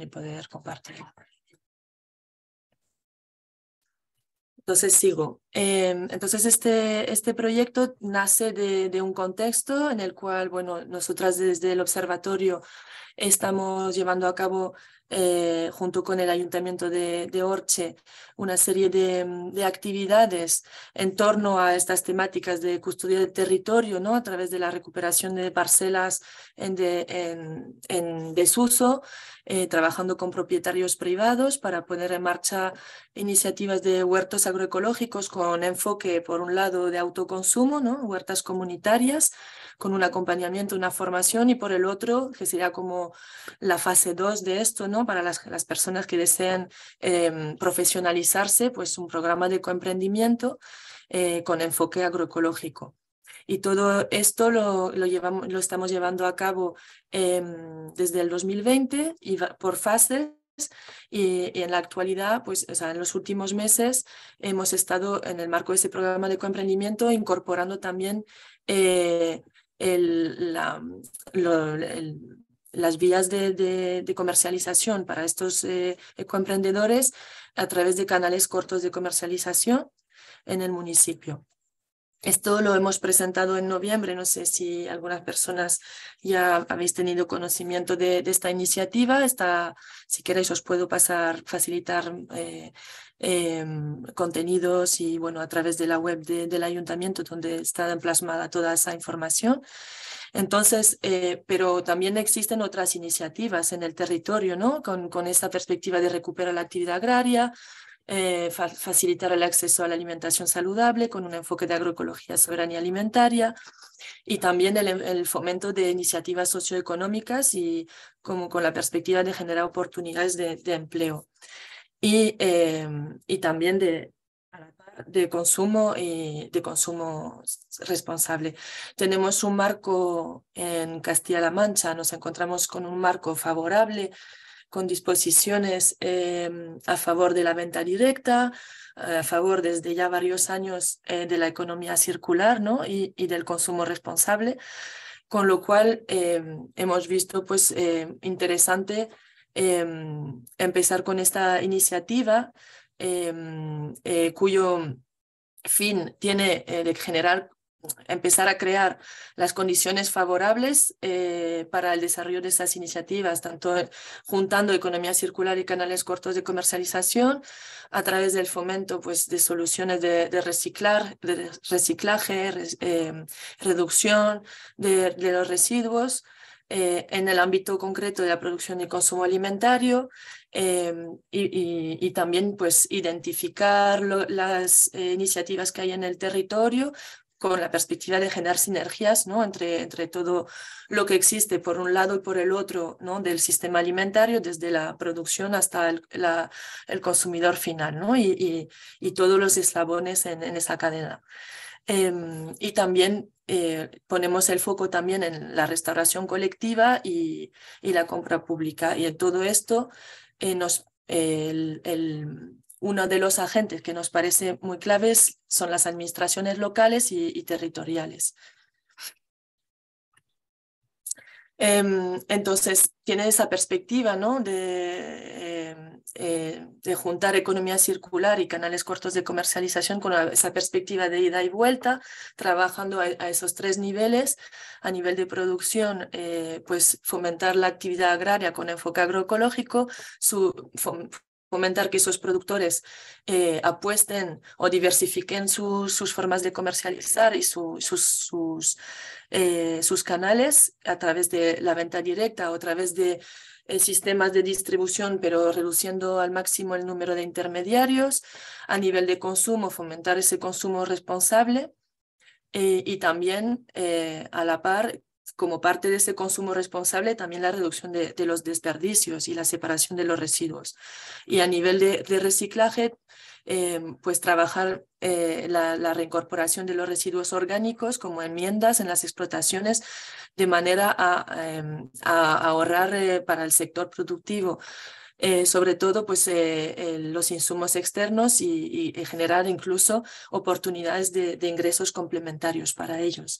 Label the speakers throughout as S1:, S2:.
S1: y poder compartir. Entonces sigo. Em, entonces este, este proyecto nace de, de, un contexto en el cual, bueno, nosotras desde el observatorio Estamos llevando a cabo eh, junto con el Ayuntamiento de, Orche una serie mm, de, actividades en torno a estas temáticas de custodia del territorio, ¿no? a través de la recuperación de parcelas en, desuso, eh, trabajando con propietarios privados para poner en marcha iniciativas de huertos agroecológicos con enfoque, por un lado, de autoconsumo, ¿no? huertas comunitarias, con un acompañamiento, una formación, y por el otro, que sería como la fase 2 de esto, ¿no? Para las, personas que desean em, profesionalizarse, pues un programa de coemprendimiento eh, con enfoque agroecológico. Y todo esto lo, lo, llevamos, lo estamos llevando a cabo em, desde el 2020 y por fases y, en la actualidad, pues, o sea, en los últimos meses hemos estado en el marco de ese programa de coemprendimiento incorporando también eh, el, la, el, las vías de, comercialización para estos eh, ecoemprendedores a través de canales cortos de comercialización en el municipio. Esto lo hemos presentado en noviembre. No sé si algunas personas ya habéis tenido conocimiento de, esta iniciativa. Está, si queréis, os puedo pasar, facilitar eh, em, contenidos y bueno, a través de la web del ayuntamiento donde está plasmada toda esa información. Entonces, eh, pero también existen otras iniciativas en el territorio, ¿no? Con, esta perspectiva de recuperar la actividad agraria, eh, facilitar el acceso a la alimentación saludable con un enfoque de agroecología, soberanía alimentaria y también el, fomento de iniciativas socioeconómicas y como con la perspectiva de generar oportunidades de, empleo eh, y también de, de consumo y de consumo responsable. Tenemos un marco en Castilla-La Mancha, nos encontramos con un marco favorable con disposiciones eh, a favor de la venta directa, eh, a favor desde ya varios años eh, de la economía circular ¿no? y, del consumo responsable, con lo cual hemos visto pues, interesante empezar con esta iniciativa Em, eh, cuyo fin tiene de generar empezar a crear las condiciones favorables eh, para el desarrollo de esas iniciativas, tanto juntando economía circular y canales cortos de comercialización a través del fomento pues, de soluciones de, reciclar, reciclaje, em, reducción de, los residuos. Eh, en el ámbito concreto de la producción y consumo alimentario, Em, y, también pues identificar las eh, iniciativas que hay en el territorio con la perspectiva de generar sinergias ¿no? entre, entre todo lo que existe por un lado y por el otro ¿no? del sistema alimentario, desde la producción hasta el, el consumidor final ¿no? y, y, todos los eslabones en, esa cadena. Em, y también eh, ponemos el foco también en la restauración colectiva y, y, la compra pública. Y en todo esto eh, uno de los agentes que nos parece muy clave son las administraciones locales y territoriales. Em, entonces, tiene esa perspectiva ¿no? Eh, eh, de, juntar economía circular y canales cortos de comercialización con esa perspectiva de ida y vuelta, trabajando a, esos tres niveles. A nivel de producción, eh, pues fomentar la actividad agraria con enfoque agroecológico, su, fomentar que esos productores eh, apuesten o diversifiquen sus formas de comercializar y sus, sus, eh, sus, canales a través de la venta directa o a través de eh, sistemas de distribución, pero reduciendo al máximo el número de intermediarios, a nivel de consumo, fomentar ese consumo responsable. y también a la par como parte de ese consumo responsable, también la reducción de, los desperdicios y la separación de los residuos. Y a nivel de, reciclaje, eh, pues trabajar eh, la, reincorporación de los residuos orgánicos como enmiendas en las explotaciones de manera a, em, ahorrar eh, para el sector productivo. sobre todo pues, los insumos externos y, generar incluso oportunidades de, ingresos complementarios para ellos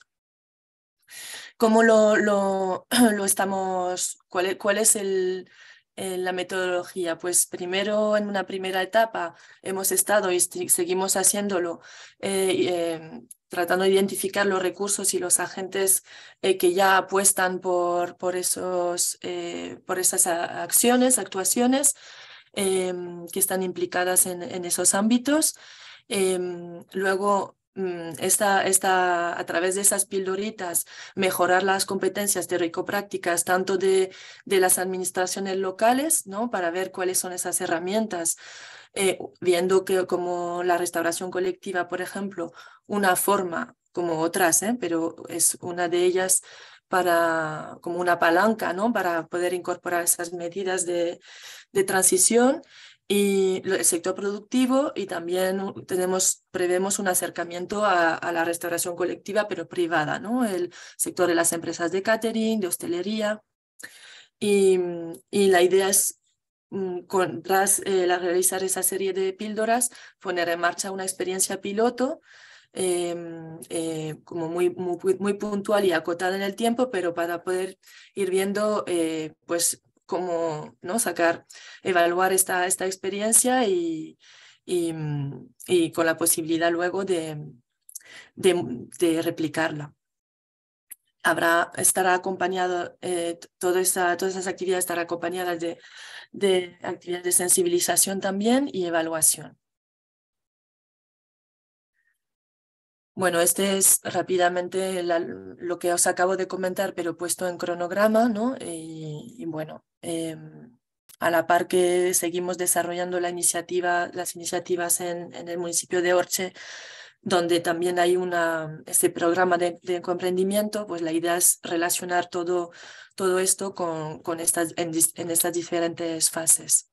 S1: lo, lo, estamos? ¿Cuál e, es, eh, la metodología? Pues primero, en una primera etapa, hemos estado y seguimos haciéndolo. Eh, eh, tratando de identificar los recursos y los agentes que ya apuestan por, por, esos, por esas acciones, actuaciones em, que están implicadas en, en esos ámbitos. Em, luego, Mm, esta, esta, a través de esas pildoritas, mejorar las competencias teórico-prácticas, tanto de, las administraciones locales, ¿no? para ver cuáles son esas herramientas, eh, viendo que como la restauración colectiva, por ejemplo, una forma, como otras, ¿eh? pero es una de ellas para, como una palanca, ¿no? para poder incorporar esas medidas de, de transición y el sector productivo y también tenemos, prevemos un acercamiento a, la restauración colectiva, pero privada, ¿no? El sector de las empresas de catering, de hostelería. Y, mm, y la idea es, tras mm, eh, la realizar esa serie de píldoras, poner en marcha una experiencia piloto eh, mm, eh, como muy, muy, puntual y acotada en el tiempo, pero para poder ir viendo eh, pues, cómo ¿no? sacar, evaluar esta, experiencia y, mm, y, con la posibilidad luego de, replicarla. Habrá, estará acompañado, eh, toda esa, todas esas actividades estarán acompañadas de actividades de sensibilización también y evaluación. Bueno, este es rápidamente lo que os acabo de comentar, pero puesto en cronograma, ¿no? Eh, y, bueno, em, a la par que seguimos desarrollando la iniciativa, las iniciativas en, el municipio de Orche, donde también hay una, este programa de, comprendimiento, pues la idea es relacionar todo, todo esto con, estas, en, estas diferentes fases.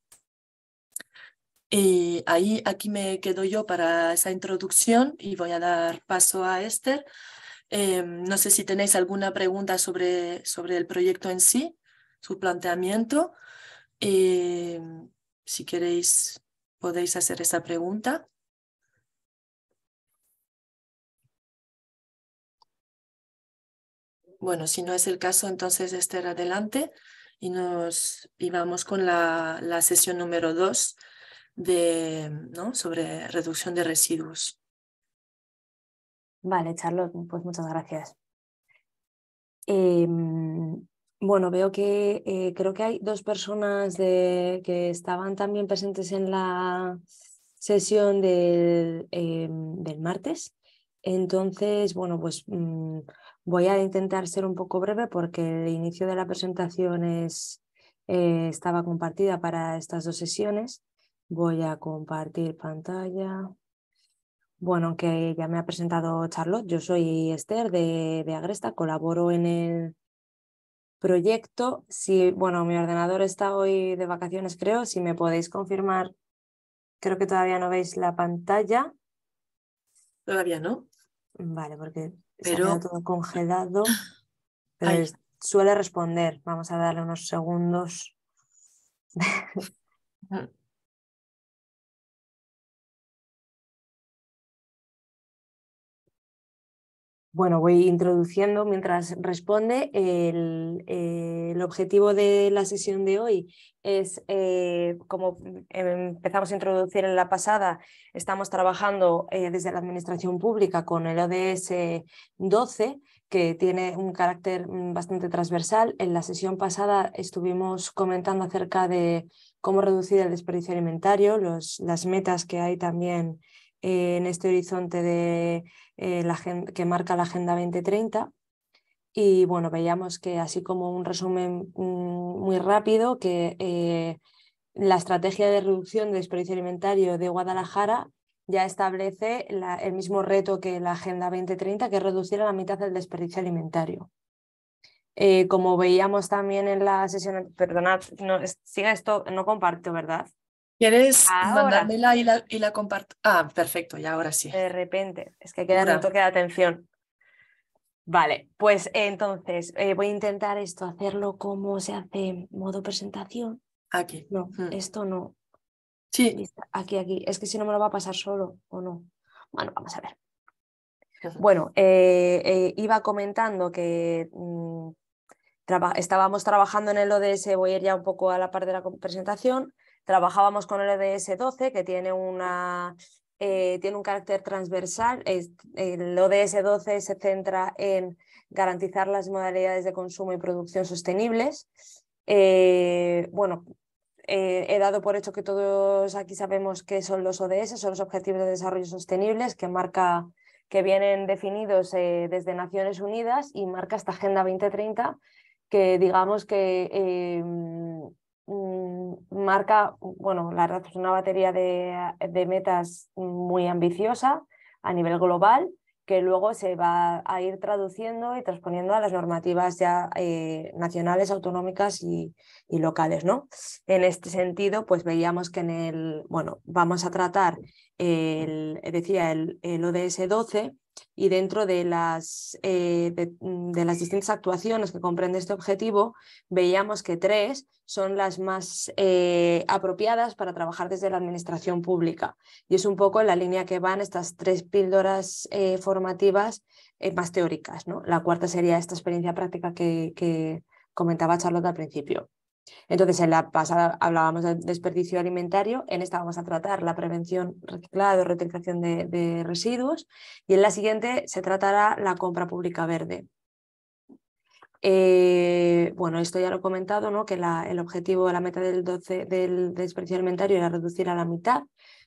S1: Y ahí, aquí me quedo yo para esa introducción y voy a dar paso a Esther. Em, no sé si tenéis alguna pregunta sobre, sobre el proyecto en sí, su planteamiento.
S2: Em, si queréis, podéis hacer esa pregunta. Bueno, si no es el caso, entonces Esther, adelante y, nos, vamos con la
S1: sesión número dos de, ¿no? sobre reducción de residuos.
S2: Vale, Charlotte, pues muchas gracias.
S3: Em, bueno, veo que eh, creo que hay dos personas que estaban también presentes en la sesión del, em, martes. Entonces, bueno, pues mm, voy a intentar ser un poco breve porque el inicio de la presentación es, eh, estaba compartida para estas dos sesiones. Voy a compartir pantalla. Bueno, aunque ya me ha presentado Charlotte, yo soy Esther de, Agresta, colaboro en el proyecto. Si, bueno, mi ordenador está hoy de vacaciones, creo. Si me podéis confirmar, creo que todavía no veis la pantalla. Todavía no. Vale, porque Pero... está todo congelado.
S2: Pero suele responder. Vamos a darle unos segundos. Mm. Bueno, voy introduciendo mientras
S3: responde. Eh, el, objetivo de la sesión de hoy es, eh, como empezamos a introducir en la pasada, estamos trabajando eh, desde la Administración Pública con el ODS 12, que tiene un carácter mm, bastante transversal. En la sesión pasada estuvimos comentando acerca de cómo reducir el desperdicio alimentario, las metas que hay también en este horizonte de, eh, la, que marca la Agenda 2030. Y bueno, veíamos que así como un resumen mm, muy rápido, que eh, la estrategia de reducción de desperdicio alimentario de Guadalajara ya establece el mismo reto que la Agenda 2030, que es reducir a la mitad el desperdicio alimentario. Eh, como veíamos también en la sesión, perdonad, siga esto, no comparto, ¿verdad? ¿Quieres mandármela y la, y la comparto? Ah, perfecto, ya ahora sí. De repente, es que queda un toque de atención. Vale, pues entonces eh, voy a intentar esto, hacerlo como se hace modo presentación. Aquí. No, mm. esto no. Sí. Aquí, aquí. Es que si no me lo va a pasar solo o no.
S2: Bueno, vamos a ver.
S3: Bueno, eh, eh, iba comentando que mm, estábamos trabajando en el ODS, voy a ir ya un poco a la parte de la presentación. Trabajábamos con el ODS 12, que tiene, una, eh, tiene un carácter transversal. El ODS 12 se centra en garantizar las modalidades de consumo y producción sostenibles. Eh, bueno, eh, he dado por hecho que todos aquí sabemos qué son los ODS, son los Objetivos de Desarrollo Sostenibles, que marca que vienen definidos desde Naciones Unidas y marca esta Agenda 2030, que digamos que em, Mm, marca, bueno, la verdad es una batería de, metas muy ambiciosa a nivel global que luego se va a ir traduciendo y transponiendo a las normativas ya eh, nacionales, autonómicas y, locales, ¿no? En este sentido, pues veíamos que en el, bueno, vamos a tratar, el, decía, el, el ODS 12, y dentro eh, mm, de las, distintas actuaciones que comprende este objetivo, veíamos que tres son las más eh, apropiadas para trabajar desde la administración pública. Y es un poco en la línea que van estas tres píldoras eh, formativas más teóricas. ¿no? La cuarta sería esta experiencia práctica que, que comentaba Charlotte al principio. Entonces, en la pasada hablábamos de desperdicio alimentario, en esta vamos a tratar la prevención, reciclado, reutilización de, de residuos y en la siguiente se tratará la compra pública verde. Eh, bueno, esto ya lo he comentado, ¿no? que el objetivo, de la meta del, del desperdicio alimentario era reducir a la mitad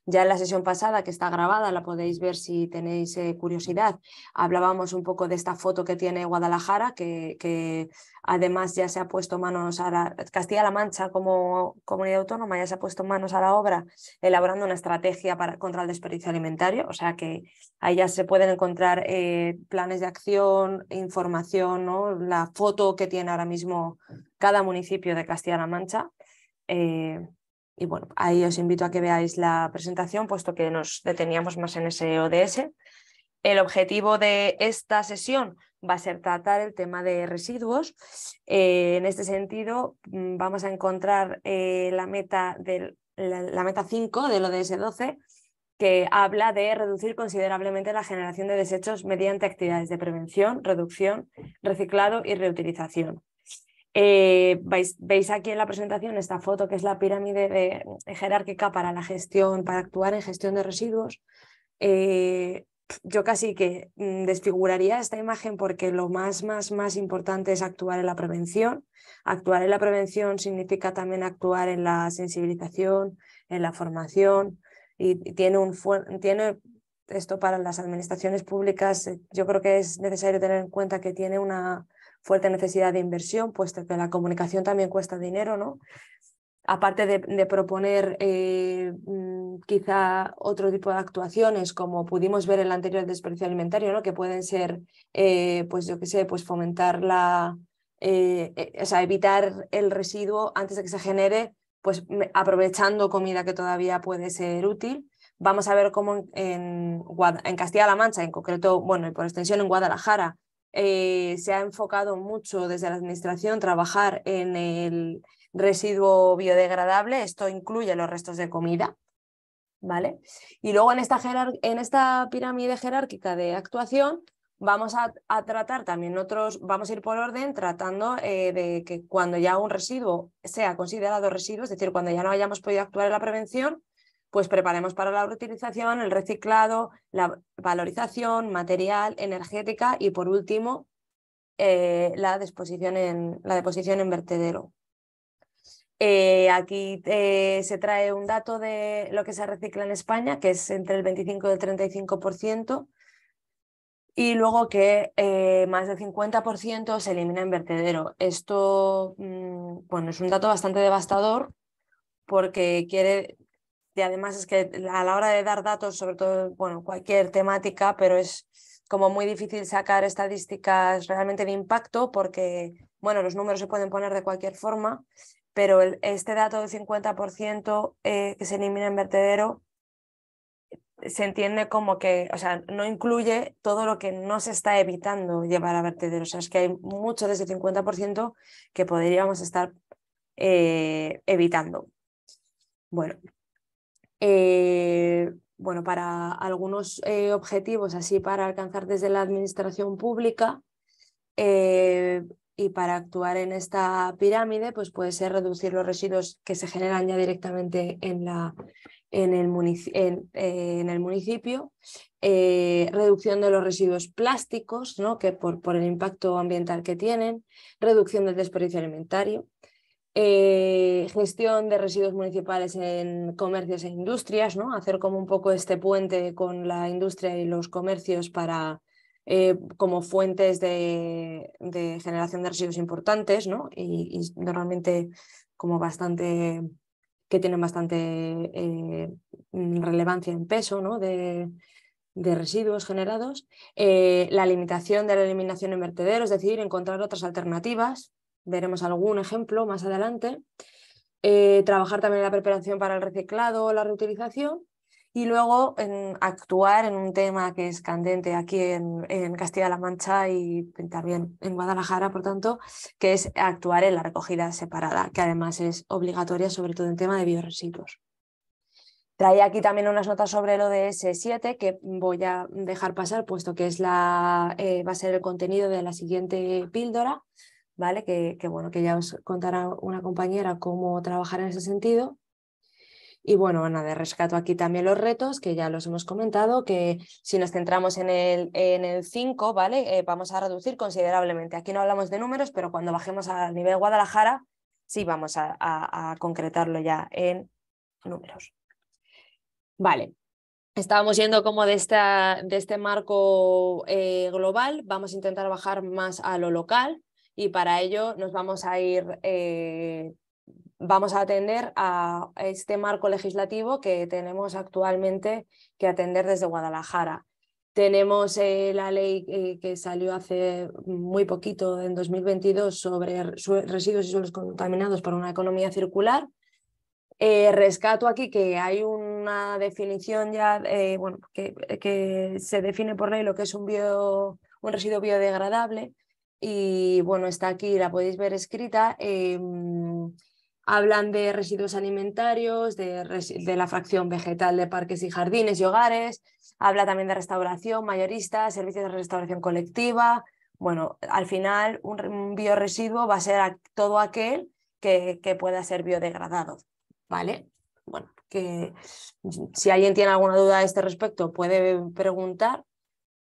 S3: ya en la sesión pasada, que está grabada, la podéis ver si tenéis eh, curiosidad, hablábamos un poco de esta foto que tiene Guadalajara, que, además ya se ha puesto manos a la Castilla-La Mancha como comunidad autónoma, ya se ha puesto manos a la obra elaborando una estrategia para, contra el desperdicio alimentario. O sea que ahí ya se pueden encontrar eh, planes de acción, información, la foto que tiene ahora mismo cada municipio de Castilla-La Mancha. Eh, y bueno, ahí os invito a que veáis la presentación, puesto que nos deteníamos más en ese ODS. El objetivo de esta sesión va a ser tratar el tema de residuos. Eh, en este sentido, mm, vamos a encontrar eh, la, meta la, la, meta 5 del ODS 12, que habla de reducir considerablemente la generación de desechos mediante actividades de prevención, reducción, reciclado y reutilización. Eh, veis, aquí en la presentación esta foto que es la pirámide de, eh, jerárquica para la gestión, para actuar en gestión de residuos. Eh, yo casi que mm, desfiguraría esta imagen porque lo más, más, más importante es actuar en la prevención. Actuar en la prevención significa también actuar en la sensibilización, en la formación y tiene un tiene esto para las administraciones públicas, yo creo que es necesario tener en cuenta que tiene una fuerte necesidad de inversión, puesto que la comunicación también cuesta dinero, ¿no? Aparte de, proponer eh, mm, quizá otro tipo de actuaciones, como pudimos ver en el anterior desperdicio alimentario, ¿no? que pueden ser, eh, pues yo qué sé, pues fomentar la, eh, o sea, evitar el residuo antes de que se genere, pues mm, aprovechando comida que todavía puede ser útil vamos a ver cómo en Castilla-La Mancha, en concreto, bueno, y por extensión en Guadalajara, eh, se ha enfocado mucho desde la Administración trabajar en el residuo biodegradable, esto incluye los restos de comida, ¿vale? Y luego en esta, en esta pirámide jerárquica de actuación vamos a, tratar también otros, vamos a ir por orden tratando eh, de que cuando ya un residuo sea considerado residuo, es decir, cuando ya no hayamos podido actuar en la prevención, pues preparemos para la reutilización, el reciclado, la valorización material, energética y por último eh, la, disposición en, la deposición en vertedero. Eh, aquí eh, se trae un dato de lo que se recicla en España, que es entre el 25 y el 35%, y luego que más del 50% se elimina en vertedero. Esto mm, es un dato bastante devastador porque quiere y además es que a la hora de dar datos, sobre todo, bueno, cualquier temática, pero es como muy difícil sacar estadísticas realmente de impacto porque, bueno, los números se pueden poner de cualquier forma, pero este dato del 50% eh, que se elimina en vertedero se entiende como que, o sea, no incluye todo lo que no se está evitando llevar a vertedero. O sea, es que hay mucho de ese 50% que podríamos estar eh, evitando. Bueno, eh, bueno, para algunos eh, objetivos así para alcanzar desde la administración pública eh, y para actuar en esta pirámide, pues puede ser reducir los residuos que se generan ya directamente en, la, el, el, municipio, reducción de los residuos plásticos, ¿no? que por, por el impacto ambiental que tienen, reducción del desperdicio alimentario, eh, gestión de residuos municipales en comercios e industrias, ¿no? hacer como un poco este puente con la industria y los comercios para eh, como fuentes de, generación de residuos importantes ¿no? y, normalmente como bastante que tienen bastante eh, relevancia en peso ¿no? de, residuos generados, la limitación de la eliminación en vertederos, es decir, encontrar otras alternativas veremos algún ejemplo más adelante. Eh, trabajar también en la preparación para el reciclado o la reutilización y luego en, actuar en un tema que es candente aquí en, Castilla-La Mancha y también en Guadalajara, por tanto, que es actuar en la recogida separada, que además es obligatoria sobre todo en tema de bioresiduos. trae aquí también unas notas sobre el ODS 7 que voy a dejar pasar, puesto que es la, eh, va a ser el contenido de la siguiente píldora, ¿vale? Que, bueno, que ya os contará una compañera cómo trabajar en ese sentido. Y bueno, de rescato aquí también los retos, que ya los hemos comentado, que si nos centramos en el, en el 5, ¿vale? Eh, vamos a reducir considerablemente. Aquí no hablamos de números, pero cuando bajemos al nivel Guadalajara, sí vamos a, concretarlo ya en números. Vale, estábamos yendo como de, esta, de este marco eh, global, vamos a intentar bajar más a lo local, y para ello nos vamos a ir, eh, vamos a atender a este marco legislativo que tenemos actualmente que atender desde Guadalajara. Tenemos eh, la ley eh, que salió hace muy poquito, en 2022, sobre residuos y suelos contaminados para una economía circular. rescato aquí que hay una definición ya, bueno, que, que, se define por ley lo que es un, bio, un residuo biodegradable, y bueno, está aquí, la podéis ver escrita. Em, hablan de residuos alimentarios, de, la fracción vegetal de parques y jardines y hogares, habla también de restauración mayorista, servicios de restauración colectiva. Bueno, al final un, bioresiduo va a ser todo aquel que, que pueda ser biodegradado, ¿vale? Bueno, que si alguien tiene alguna duda a este respecto puede preguntar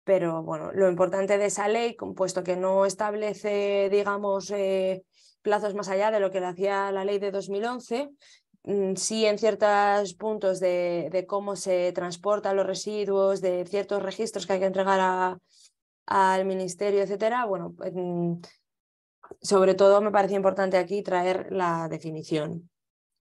S3: pero bueno, lo importante de esa ley, puesto que no establece, digamos, eh, plazos más allá de lo que le hacía la ley de 2011, mm, sí en ciertos puntos de, cómo se transportan los residuos, de ciertos registros que hay que entregar al ministerio, etcétera, bueno, pues, mm, sobre todo me parece importante aquí traer la definición.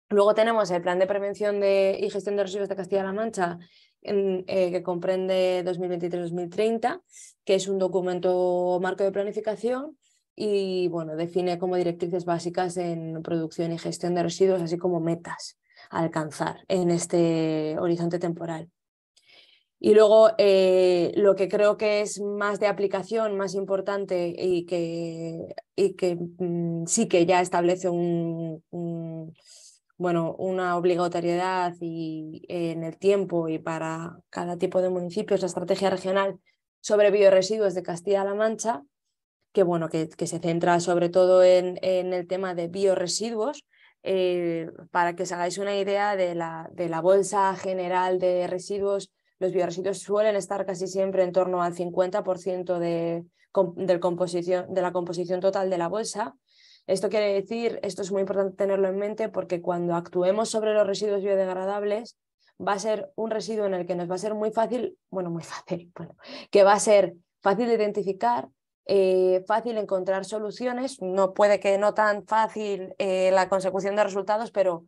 S3: Luego tenemos el plan de prevención de, y gestión de residuos de Castilla-La Mancha, eh, que comprende 2023-2030, que es un documento marco de planificación y bueno, define como directrices básicas en producción y gestión de residuos, así como metas a alcanzar en este horizonte temporal. Y luego eh, lo que creo que es más de aplicación, más importante y que, y que mm, sí que ya establece un bueno, una obligatoriedad y, en el tiempo y para cada tipo de municipios, la estrategia regional sobre bioresiduos de Castilla-La Mancha, que, bueno, que, se centra sobre todo en, el tema de bioresiduos. Eh, para que os hagáis una idea de la, de la bolsa general de residuos, los bioresiduos suelen estar casi siempre en torno al 50% de la composición total de la bolsa esto quiere decir, esto es muy importante tenerlo en mente porque cuando actuemos sobre los residuos biodegradables, va a ser un residuo en el que nos va a ser muy fácil, bueno, muy fácil, bueno, que va a ser fácil de identificar, eh, fácil encontrar soluciones, no puede que no tan fácil eh, la consecución de resultados, pero,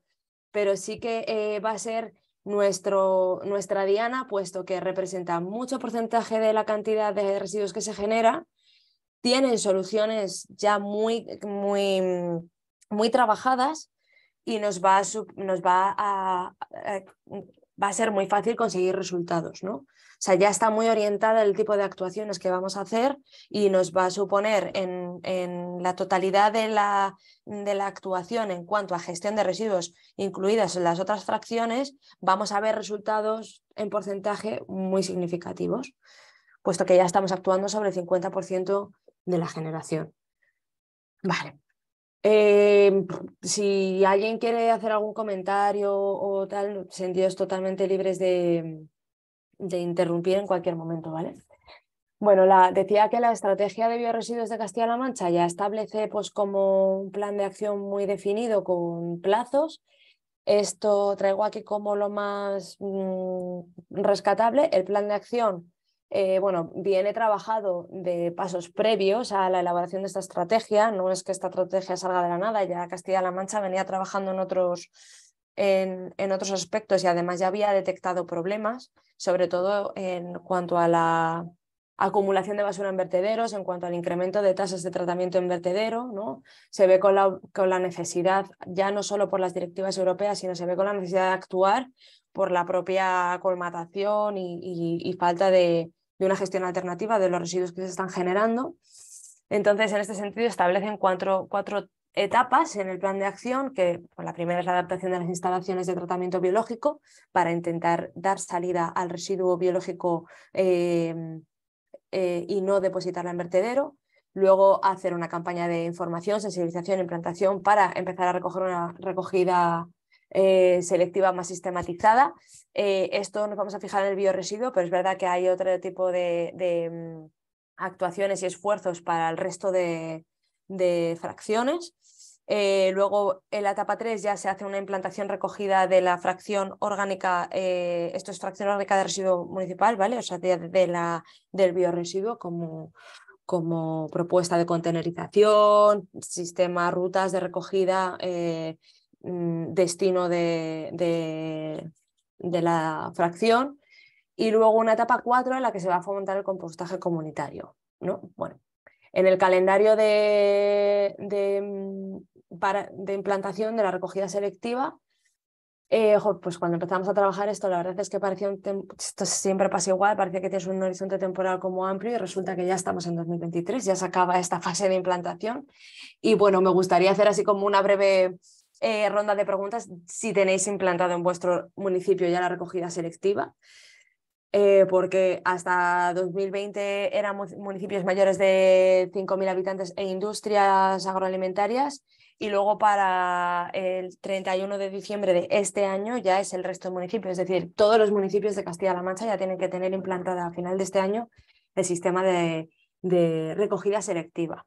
S3: pero sí que eh, va a ser nuestro, nuestra diana, puesto que representa mucho porcentaje de la cantidad de residuos que se genera tienen soluciones ya muy, muy, mm, muy trabajadas y nos va a, nos va a, va a ser muy fácil conseguir resultados, ¿no? O sea, ya está muy orientada el tipo de actuaciones que vamos a hacer y nos va a suponer en, la totalidad de la, de la actuación en cuanto a gestión de residuos, incluidas en las otras fracciones, vamos a ver resultados en porcentaje muy significativos, puesto que ya estamos actuando sobre el 50% de la generación. Vale. Eh, si alguien quiere hacer algún comentario o tal, sentidos totalmente libres de, interrumpir en cualquier momento, ¿vale? Bueno, la, decía que la estrategia de bioresiduos de Castilla-La Mancha ya establece pues, como un plan de acción muy definido con plazos. Esto traigo aquí como lo más mm, rescatable, el plan de acción eh, bueno, viene trabajado de pasos previos a la elaboración de esta estrategia, no es que esta estrategia salga de la nada, ya Castilla-La Mancha venía trabajando en otros, en, otros aspectos y además ya había detectado problemas, sobre todo en cuanto a la acumulación de basura en vertederos, en cuanto al incremento de tasas de tratamiento en vertedero, ¿no? se ve con la, con la necesidad, ya no solo por las directivas europeas, sino se ve con la necesidad de actuar por la propia colmatación y falta de, de una gestión alternativa de los residuos que se están generando. Entonces, en este sentido, establecen cuatro, cuatro etapas en el plan de acción, que la primera es la adaptación de las instalaciones de tratamiento biológico para intentar dar salida al residuo biológico em, eh, y no depositarla en vertedero. Luego hacer una campaña de información, sensibilización, implantación para empezar a recoger una recogida eh, selectiva más sistematizada. Eh, esto nos vamos a fijar en el bioresiduo, pero es verdad que hay otro tipo de, mm, actuaciones y esfuerzos para el resto de, fracciones. Eh, luego, en la etapa 3 ya se hace una implantación recogida de la fracción orgánica, esto es fracción orgánica de residuo municipal, ¿vale? O sea, de, la, del bioresiduo como, como propuesta de contenerización, sistema, rutas de recogida, Mm, destino de, la fracción y luego una etapa 4 en la que se va a fomentar el compostaje comunitario. ¿no? Bueno, en el calendario de, mm, implantación de la recogida selectiva, eh, pues cuando empezamos a trabajar esto, la verdad es que parecía un esto siempre pasa igual, parece que tienes un horizonte temporal como amplio y resulta que ya estamos en 2023, ya se acaba esta fase de implantación. Y bueno, me gustaría hacer así como una breve eh, ronda de preguntas si tenéis implantado en vuestro municipio ya la recogida selectiva. Eh, porque hasta 2020 eran municipios mayores de 5.000 habitantes e industrias agroalimentarias y luego para el 31 de diciembre de este año ya es el resto de municipios, es decir, todos los municipios de Castilla-La Mancha ya tienen que tener implantada a final de este año el sistema de recogida selectiva.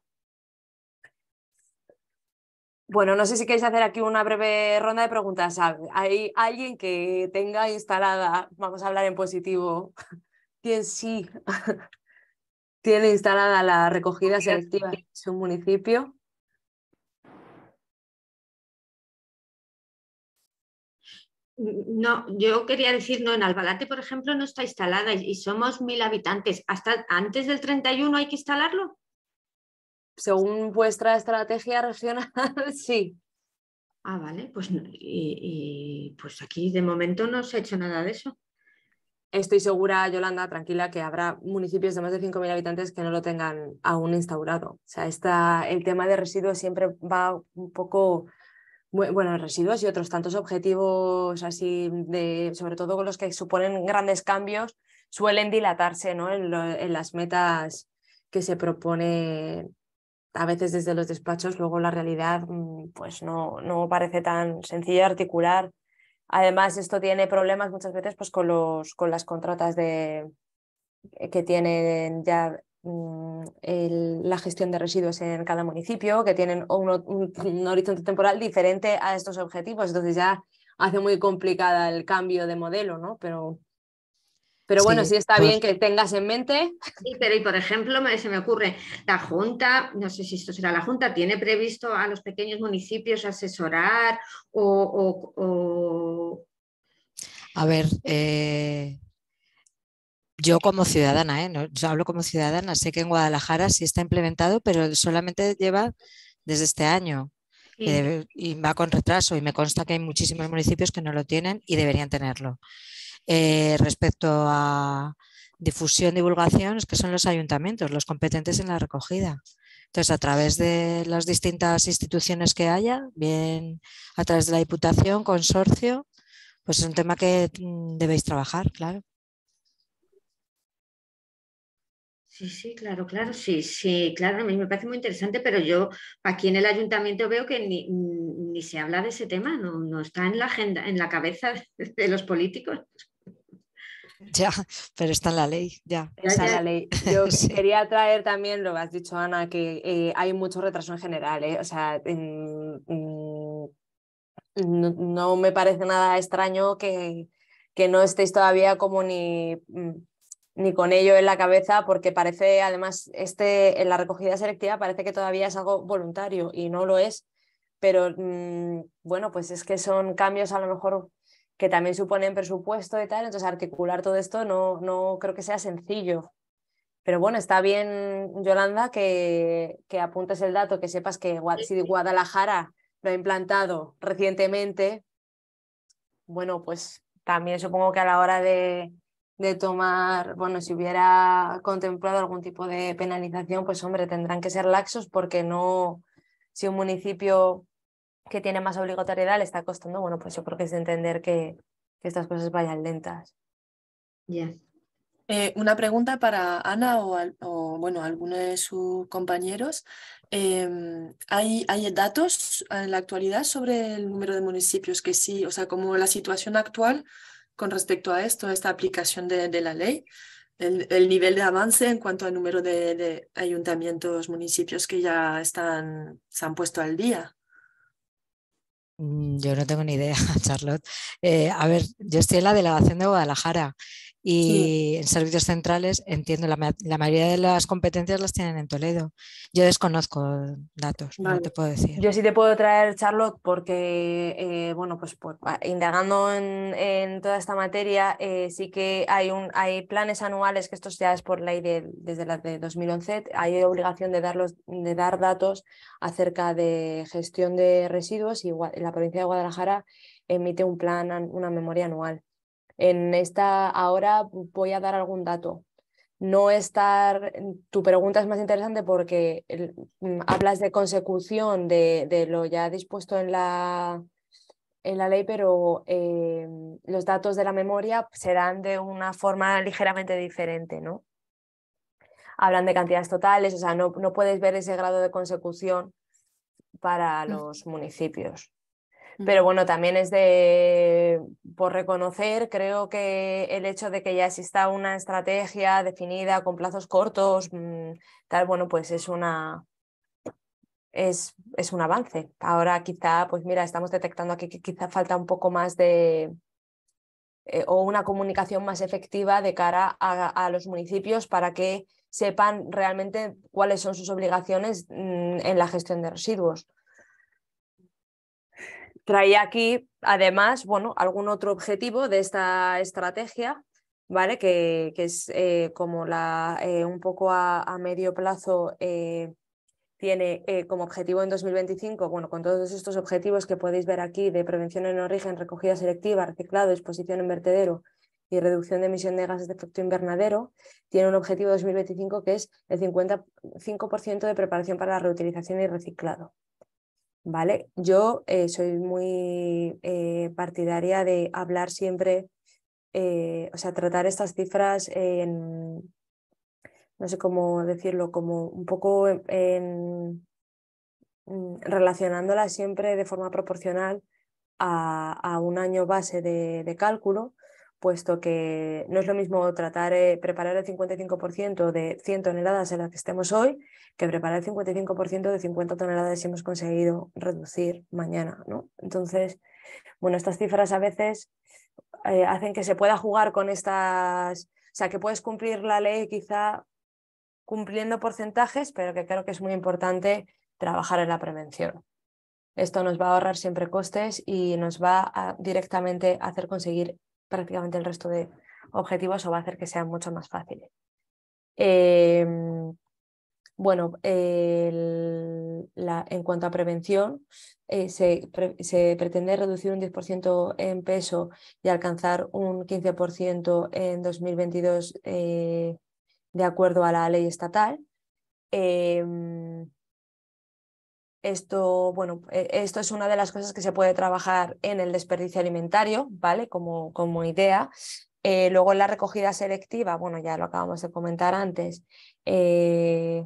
S3: Bueno, no sé si queréis hacer aquí una breve ronda de preguntas. ¿Hay alguien que tenga instalada, vamos a hablar en positivo, quien sí
S2: tiene instalada la recogida selectiva en su municipio? No, yo quería decir, no, en Albalate, por ejemplo, no está instalada y somos mil
S4: habitantes. ¿Hasta antes del 31 hay que instalarlo? según vuestra
S3: estrategia regional, sí. Ah,
S4: vale, pues, y, pues
S3: aquí de momento no se ha hecho nada de eso. Estoy segura, Yolanda, tranquila, que habrá municipios de más de 5.000 habitantes que no lo tengan aún instaurado. O sea, el tema de residuos siempre va un poco, bueno, residuos y otros tantos objetivos así, de, sobre todo con los que suponen grandes cambios, suelen dilatarse ¿no? en, en las metas que se propone a veces desde los despachos luego la realidad mm, pues no, no parece tan sencilla articular. Además, esto tiene problemas muchas veces pues, con, los, con las contratas de, que tienen ya mm, la gestión de residuos en cada municipio, que tienen un, horizonte temporal diferente a estos objetivos. Entonces ya hace muy complicada el cambio de modelo, ¿no? Pero pero bueno, sí, está pues bien que tengas en mente. Sí, pero y por ejemplo, se me ocurre, la Junta, no sé si esto será la Junta,
S4: ¿tiene previsto a los pequeños municipios asesorar o... A ver, eh, yo como ciudadana, ¿eh? yo hablo como ciudadana, sé que en Guadalajara sí está implementado, pero solamente lleva desde este año y va con retraso y me consta que hay muchísimos municipios que no lo tienen y deberían tenerlo. Eh, respecto a difusión,
S3: divulgación, es que son los ayuntamientos los competentes en la recogida. Entonces, a través de las distintas instituciones que haya, bien a través de la Diputación, consorcio,
S2: pues es un tema que mm, debéis trabajar, claro.
S4: Sí, sí, claro, claro, sí, sí, claro, a mí me parece muy interesante, pero yo aquí en el ayuntamiento veo que ni, se habla de ese tema, no, no está en la agenda, en la cabeza
S3: de los políticos.
S4: Ya, pero está en la ley, ya.
S3: Está en la ley. Yo quería traer también, lo que has dicho Ana, que eh, hay mucho retraso en general, eh, o sea, mm, no, me parece nada extraño que, que no estéis todavía como ni mm, ni con ello en la cabeza, porque parece, además, este, en la recogida selectiva parece que todavía es algo voluntario y no lo es. Pero mm, bueno, pues es que son cambios a lo mejor que también suponen presupuesto y tal, entonces articular todo esto no, no creo que sea sencillo. Pero bueno, está bien, Yolanda, que, que apuntes el dato, que sepas que si Guadalajara lo ha implantado recientemente, bueno, pues también supongo que a la hora de, de tomar, bueno, si hubiera contemplado algún tipo de penalización, pues hombre, tendrán que ser laxos porque no, si un municipio que tiene más obligatoriedad le está costando, bueno, pues yo creo que es entender que, estas cosas vayan lentas. Eh, una pregunta
S1: para Ana o, bueno, alguno de sus compañeros. Em, ¿hay, ¿hay, datos en la actualidad sobre el número de municipios que sí, o sea, como la situación actual con respecto a esto, esta aplicación de, la ley, el, nivel de avance en cuanto al número de, de ayuntamientos, municipios que ya están, se han puesto al día?
S4: Mm, yo no tengo ni idea, Charlotte. Eh, a ver, yo estoy en la delegación de Guadalajara y en servicios centrales, entiendo, la, mayoría de las competencias las tienen en Toledo. Yo desconozco datos, no
S3: te puedo decir. Yo sí te puedo traer, Charlotte, porque, eh, bueno, pues, pues ah, indagando en, toda esta materia, eh, sí que hay, un, hay planes anuales, que esto ya es por ley desde la de 2011, hay obligación de, darlos, de dar datos acerca de gestión de residuos y la provincia de Guadalajara emite un plan, una memoria anual. En esta, ahora voy a dar algún dato. No estar, tu pregunta es más interesante porque mm, hablas de consecución de, de, lo ya dispuesto en la, en la ley, pero eh, los datos de la memoria serán de una forma ligeramente diferente, ¿no? Hablan de cantidades totales, o sea, no, no puedes ver ese grado de consecución para mm. los municipios. Pero bueno, también es de por reconocer, creo que el hecho de que ya exista una estrategia definida con plazos cortos, mm, tal, bueno, pues es una, es, es, un avance. Ahora quizá, pues mira, estamos detectando aquí que quizá falta un poco más de eh, o una comunicación más efectiva de cara a, los municipios para que sepan realmente cuáles son sus obligaciones mm, en la gestión de residuos. Traía aquí, además, bueno, algún otro objetivo de esta estrategia, ¿vale? Que, es eh, como la, eh, un poco a, medio plazo eh, tiene como objetivo en 2025, bueno, con todos estos objetivos que podéis ver aquí de prevención en origen, recogida selectiva, reciclado, exposición en vertedero y reducción de emisión de gases de efecto invernadero, tiene un objetivo 2025 que es el 55% de preparación para la reutilización y reciclado. Yo eh, soy muy eh, partidaria de hablar siempre, eh, o sea, tratar estas cifras en, no sé cómo decirlo, como un poco en, mm, relacionándolas siempre de forma proporcional a, a un año base de cálculo puesto que no es lo mismo tratar, eh, preparar el 55% de 100 toneladas en las que estemos hoy que preparar el 55% de 50 toneladas si hemos conseguido reducir mañana. ¿no? Entonces, bueno, estas cifras a veces eh, hacen que se pueda jugar con estas, o sea, que puedes cumplir la ley quizá cumpliendo porcentajes, pero que creo que es muy importante trabajar en la prevención. Esto nos va a ahorrar siempre costes y nos va directamente a hacer conseguir prácticamente el resto de objetivos o va a hacer que sean mucho más fáciles. Em, bueno, en cuanto a prevención, eh, se, pretende reducir un 10% en peso y alcanzar un 15% en 2022 eh, de acuerdo a la ley estatal. Em, esto, bueno, eh, esto es una de las cosas que se puede trabajar en el desperdicio alimentario, ¿vale? Como, idea. Eh, luego en la recogida selectiva, bueno, ya lo acabamos de comentar antes, eh,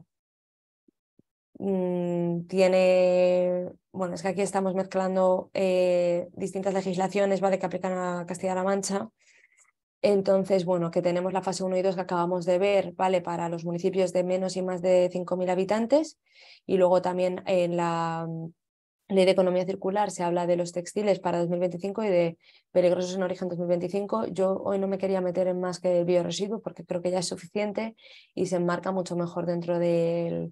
S3: mm, tiene, bueno, es que aquí estamos mezclando distintas legislaciones, ¿vale? Que aplican a Castilla-La Mancha. Entonces, bueno, que tenemos la fase 1 y 2 que acabamos de ver, ¿vale? Para los municipios de menos y más de 5.000 habitantes. Y luego también en la mm, ley de economía circular se habla de los textiles para 2025 y de peligrosos en origen 2025. Yo hoy no me quería meter en más que el bioresiduo porque creo que ya es suficiente y se enmarca mucho mejor dentro del,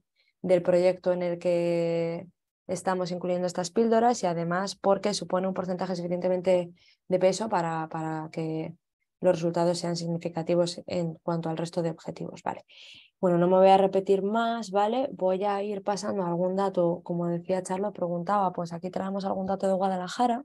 S3: proyecto en el que estamos incluyendo estas píldoras y además porque supone un porcentaje suficientemente de peso para, para que los resultados sean significativos en cuanto al resto de objetivos, ¿vale? Bueno, no me voy a repetir más, ¿vale? Voy a ir pasando algún dato, como decía Charlo, preguntaba, pues aquí traemos algún dato de Guadalajara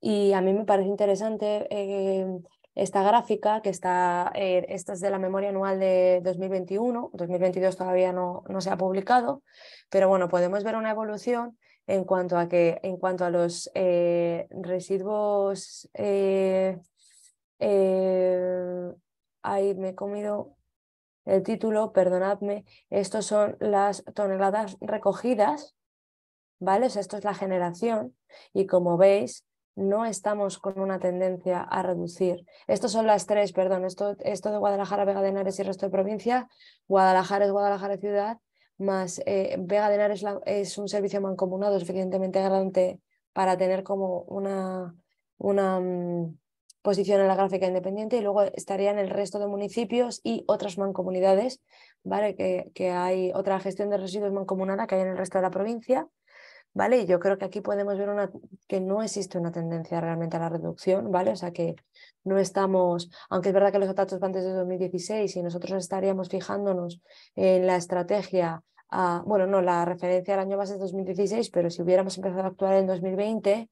S3: y a mí me parece interesante eh, esta gráfica, que está, eh, esta es de la memoria anual de 2021, 2022 todavía no, no se ha publicado, pero bueno, podemos ver una evolución en cuanto a que en cuanto a los eh, residuos eh, ahí me he comido el título, perdonadme. Estos son las toneladas recogidas, ¿vale? esto es la generación y como veis, no estamos con una tendencia a reducir. estos son las tres, perdón, esto, esto de Guadalajara, Vega de Henares y resto de provincia. Guadalajara es Guadalajara ciudad, más eh, Vega de Henares es un servicio mancomunado suficientemente grande para tener como una, una mm, posición en la gráfica independiente y luego estaría en el resto de municipios y otras mancomunidades, ¿vale? Que, que, hay otra gestión de residuos mancomunada que hay en el resto de la provincia, ¿vale? Y yo creo que aquí podemos ver una, que no existe una tendencia realmente a la reducción, ¿vale? O sea que no estamos, aunque es verdad que los datos van desde 2016 y nosotros estaríamos fijándonos en la estrategia bueno, no, la referencia al año base es 2016, pero si hubiéramos empezado a actuar en 2020,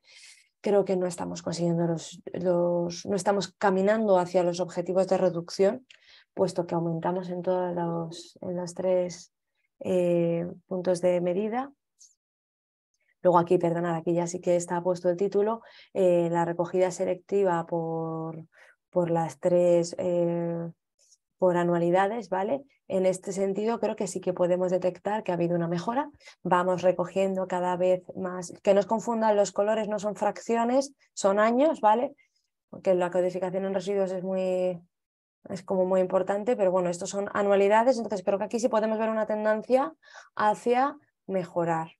S3: creo que no estamos consiguiendo los, los, no estamos caminando hacia los objetivos de reducción, puesto que aumentamos en todos los, en tres eh, puntos de medida. Luego aquí, perdonad, aquí ya sí que está puesto el título, eh, la recogida selectiva por, por las tres eh, por anualidades, ¿vale? En este sentido, creo que sí que podemos detectar que ha habido una mejora. Vamos recogiendo cada vez más, que nos confundan los colores, no son fracciones, son años, ¿vale? Porque la codificación en residuos es muy es como muy importante, pero bueno, estos son anualidades, entonces creo que aquí sí podemos ver una tendencia hacia mejorar,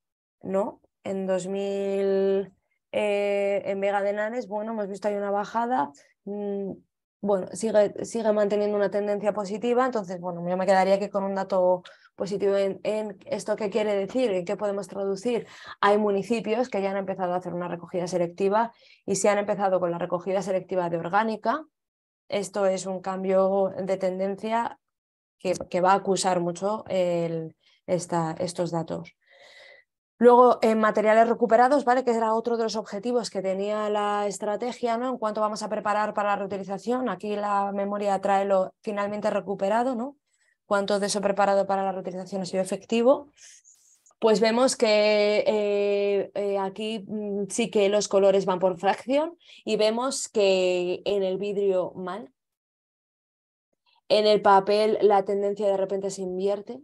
S3: ¿no? En 2000 eh, en Vega de Nanes, bueno, hemos visto hay una bajada, mm, bueno, sigue, manteniendo una tendencia positiva, entonces, bueno, yo me quedaría que con un dato positivo en, esto que quiere decir, en qué podemos traducir. Hay municipios que ya han empezado a hacer una recogida selectiva y se han empezado con la recogida selectiva de orgánica. Esto es un cambio de tendencia que, va a acusar mucho estos datos. Luego, en eh, materiales recuperados, ¿vale? Que era otro de los objetivos que tenía la estrategia, ¿no? En cuanto vamos a preparar para la reutilización, aquí la memoria trae lo finalmente recuperado, ¿no? Cuánto de eso preparado para la reutilización ha sido efectivo. Pues vemos que eh, eh, aquí mm, sí que los colores van por fracción y vemos que en el vidrio mal. En el papel la tendencia de repente se invierte,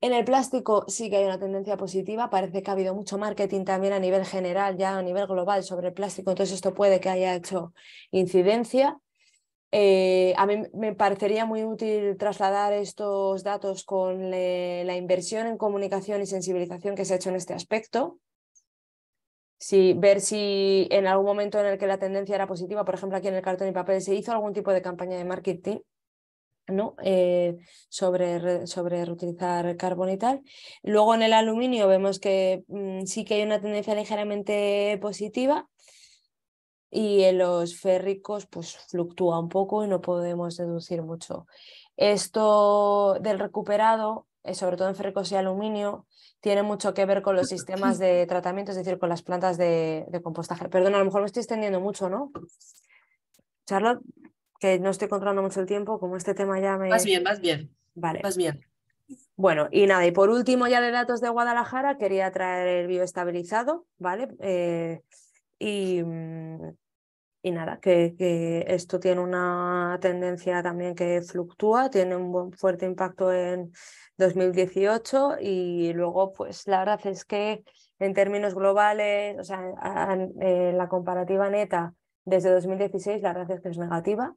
S3: en el plástico sí que hay una tendencia positiva, parece que ha habido mucho marketing también a nivel general, ya a nivel global sobre el plástico, entonces esto puede que haya hecho incidencia. Eh, a mí me parecería muy útil trasladar estos datos con eh, la inversión en comunicación y sensibilización que se ha hecho en este aspecto. Si, ver si en algún momento en el que la tendencia era positiva, por ejemplo aquí en el cartón y papel, se hizo algún tipo de campaña de marketing ¿no? Eh, sobre, sobre reutilizar carbón y tal. Luego en el aluminio vemos que mm, sí que hay una tendencia ligeramente positiva y en los férricos pues fluctúa un poco y no podemos deducir mucho. Esto del recuperado, eh, sobre todo en férricos y aluminio, tiene mucho que ver con los sistemas de tratamiento, es decir, con las plantas de, de compostaje. Perdón, a lo mejor me estoy extendiendo mucho, ¿no? Charlotte que no estoy controlando mucho el tiempo, como este tema ya me... Más bien, más bien. Vale. más bien. Bueno, y nada, y por último ya de datos de Guadalajara, quería traer el bioestabilizado, ¿vale? Eh, y, mm, y, nada, que, esto tiene una tendencia también que fluctúa, tiene un fuerte impacto en 2018 y luego, pues la verdad es que en términos globales, o sea, en eh, la comparativa neta desde 2016, la verdad es que es negativa.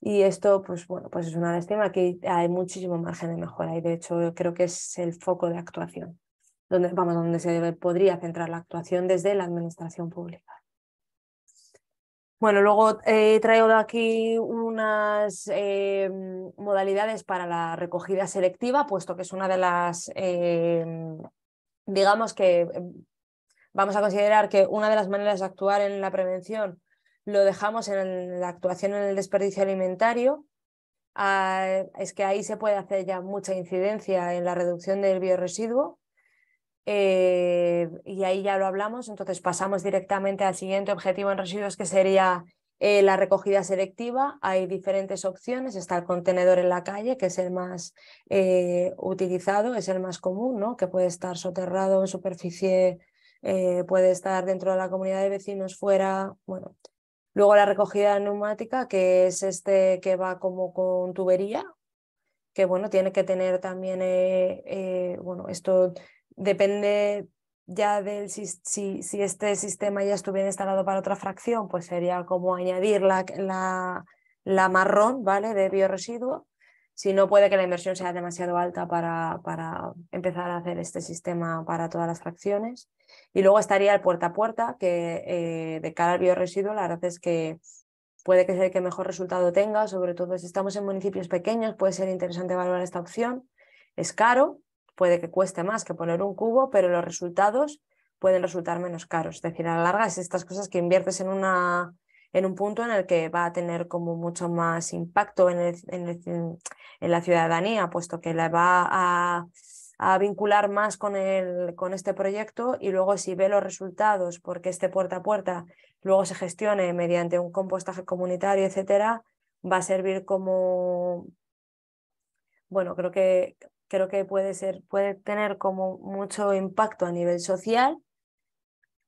S3: Y esto, pues bueno, pues es una lástima que hay muchísimo margen de mejora y de hecho creo que es el foco de actuación, donde, vamos, donde se podría centrar la actuación desde la administración pública. Bueno, luego he eh, traído aquí unas eh, modalidades para la recogida selectiva, puesto que es una de las, eh, digamos que em, vamos a considerar que una de las maneras de actuar en la prevención lo dejamos en la actuación en el desperdicio alimentario. Ah, es que ahí se puede hacer ya mucha incidencia en la reducción del bioresiduo. Eh, y ahí ya lo hablamos, entonces pasamos directamente al siguiente objetivo en residuos que sería eh, la recogida selectiva. Hay diferentes opciones, está el contenedor en la calle, que es el más eh, utilizado, es el más común, ¿no? que puede estar soterrado en superficie, puede estar dentro de la comunidad de vecinos, fuera, bueno, Luego la recogida neumática, que es este que va como con tubería, que bueno, tiene que tener también, eh, eh, bueno, esto depende ya del si, si, este sistema ya estuviera instalado para otra fracción, pues sería como añadir la, la, marrón, ¿vale? De bioresiduo. Si no puede que la inversión sea demasiado alta para, para empezar a hacer este sistema para todas las fracciones. Y luego estaría el puerta a puerta, que eh, de cara al bioresiduo, la verdad es que puede que sea el que mejor resultado tenga, sobre todo si estamos en municipios pequeños, puede ser interesante valorar esta opción. Es caro, puede que cueste más que poner un cubo, pero los resultados pueden resultar menos caros. Es decir, a la larga es estas cosas que inviertes en, una, en un punto en el que va a tener como mucho más impacto en, en la ciudadanía, puesto que la va a a vincular más con, el, con este proyecto y luego si ve los resultados, porque este puerta a puerta luego se gestione mediante un compostaje comunitario, etcétera, va a servir como, bueno, creo que, creo que puede, ser, puede tener como mucho impacto a nivel social,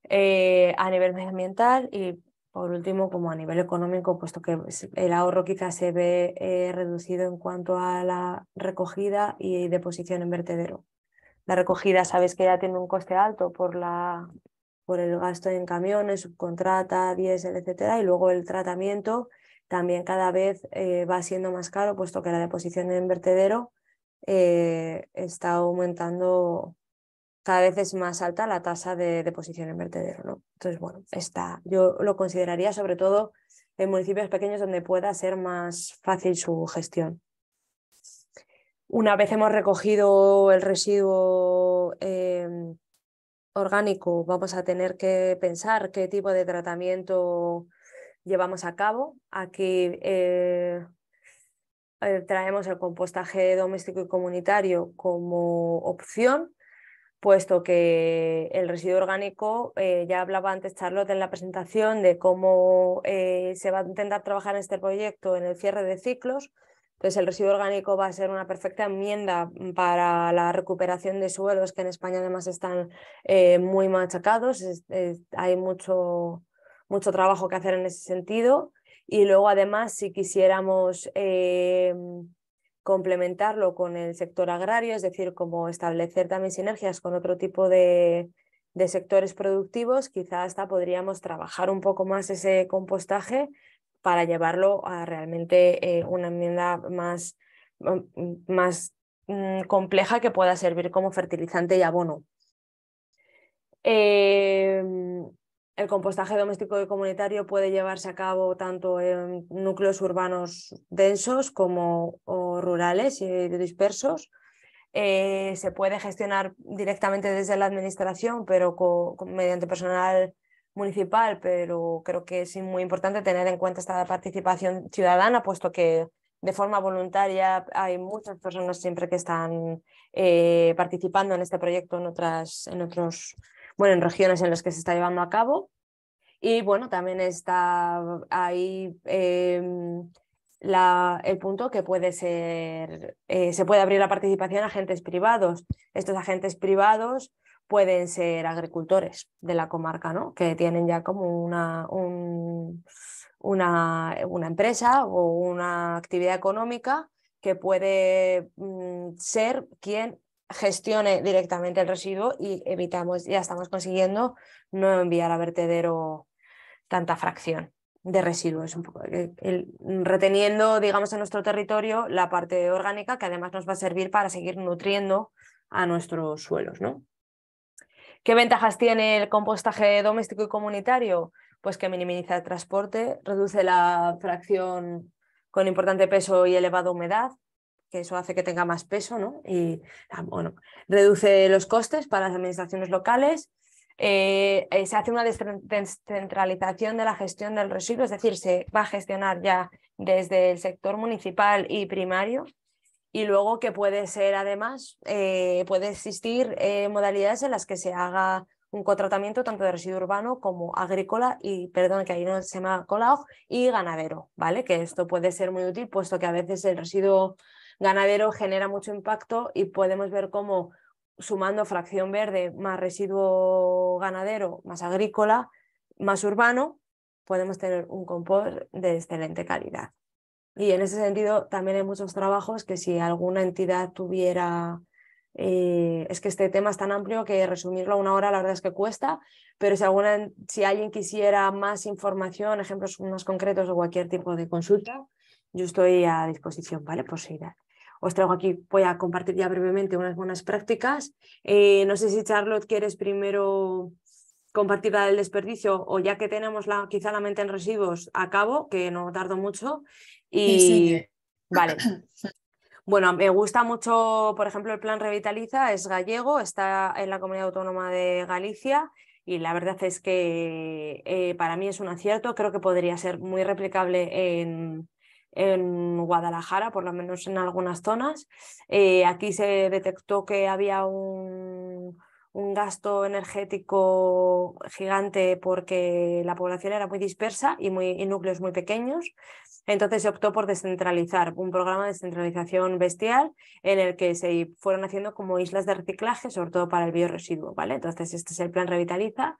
S3: eh, a nivel medioambiental y por último, como a nivel económico, puesto que el ahorro quizás se ve eh, reducido en cuanto a la recogida y deposición en vertedero. La recogida sabes que ya tiene un coste alto por, la, por el gasto en camiones, subcontrata, diésel, etc. y luego el tratamiento también cada vez eh, va siendo más caro, puesto que la deposición en vertedero eh, está aumentando cada vez es más alta la tasa de deposición en vertedero. ¿no? Entonces, bueno, está, yo lo consideraría sobre todo en municipios pequeños donde pueda ser más fácil su gestión. Una vez hemos recogido el residuo em, orgánico, vamos a tener que pensar qué tipo de tratamiento llevamos a cabo. Aquí eh, eh, traemos el compostaje doméstico y comunitario como opción, puesto que el residuo orgánico, eh, ya hablaba antes Charlotte en la presentación de cómo eh, se va a intentar trabajar en este proyecto en el cierre de ciclos, entonces el residuo orgánico va a ser una perfecta enmienda para la recuperación de suelos que en España además están eh, muy machacados, hay mucho, mucho trabajo que hacer en ese sentido y luego además si quisiéramos complementarlo con el sector agrario, es decir, como establecer también sinergias con otro tipo de, sectores productivos, quizás hasta podríamos trabajar un poco más ese compostaje para llevarlo a realmente eh, una enmienda más, mm, más mm, compleja que pueda servir como fertilizante y abono. Em, el compostaje doméstico y comunitario puede llevarse a cabo tanto en núcleos urbanos densos como rurales y dispersos. Eh, se puede gestionar directamente desde la administración, pero mediante personal municipal, pero creo que es muy importante tener en cuenta esta participación ciudadana, puesto que de forma voluntaria hay muchas personas siempre que están eh, participando en este proyecto en, otras, en otros bueno, en regiones en las que se está llevando a cabo. Y bueno, también está ahí em, la, el punto que puede ser, eh, se puede abrir la participación a agentes privados. Estos agentes privados pueden ser agricultores de la comarca, ¿no? que tienen ya como una, una, una empresa o una actividad económica que puede mm, ser quien gestione directamente el residuo y evitamos, ya estamos consiguiendo no enviar a vertedero tanta fracción de residuos, un eh, reteniendo, digamos, en nuestro territorio la parte orgánica que además nos va a servir para seguir nutriendo a nuestros suelos. ¿no? ¿Qué ventajas tiene el compostaje doméstico y comunitario? Pues que minimiza el transporte, reduce la fracción con importante peso y elevada humedad, que eso hace que tenga más peso, ¿no? Y ah, bueno, reduce los costes para las administraciones locales, eh, se hace una descentralización de la gestión del residuo, es decir, se va a gestionar ya desde el sector municipal y primario. Y luego que puede ser, además, eh, puede existir eh, modalidades en las que se haga un cotratamiento tanto de residuo urbano como agrícola y, perdón, que ahí no se me ha colado, y ganadero, ¿vale? Que esto puede ser muy útil, puesto que a veces el residuo ganadero genera mucho impacto y podemos ver cómo sumando fracción verde más residuo ganadero, más agrícola, más urbano, podemos tener un compost de excelente calidad. Y en ese sentido también hay muchos trabajos que si alguna entidad tuviera... Eh, es que este tema es tan amplio que resumirlo a una hora la verdad es que cuesta, pero si, alguna, si alguien quisiera más información, ejemplos más concretos o cualquier tipo de consulta, yo estoy a disposición, ¿vale? Por si os traigo aquí, voy a compartir ya brevemente unas buenas prácticas. Eh, no sé si Charlotte quieres primero compartir la del desperdicio o ya que tenemos la, quizá la mente en residuos a cabo, que no tardo mucho.
S2: Y
S3: vale. Bueno, me gusta mucho, por ejemplo, el plan Revitaliza, es gallego, está en la comunidad autónoma de Galicia y la verdad es que eh, para mí es un acierto, creo que podría ser muy replicable en, en Guadalajara, por lo menos en algunas zonas. Eh, aquí se detectó que había un, gasto energético gigante porque la población era muy dispersa y, muy, núcleos muy pequeños. Entonces se optó por descentralizar, un programa de descentralización bestial en el que se fueron haciendo como islas de reciclaje, sobre todo para el bioresiduo. ¿vale? Entonces este es el plan Revitaliza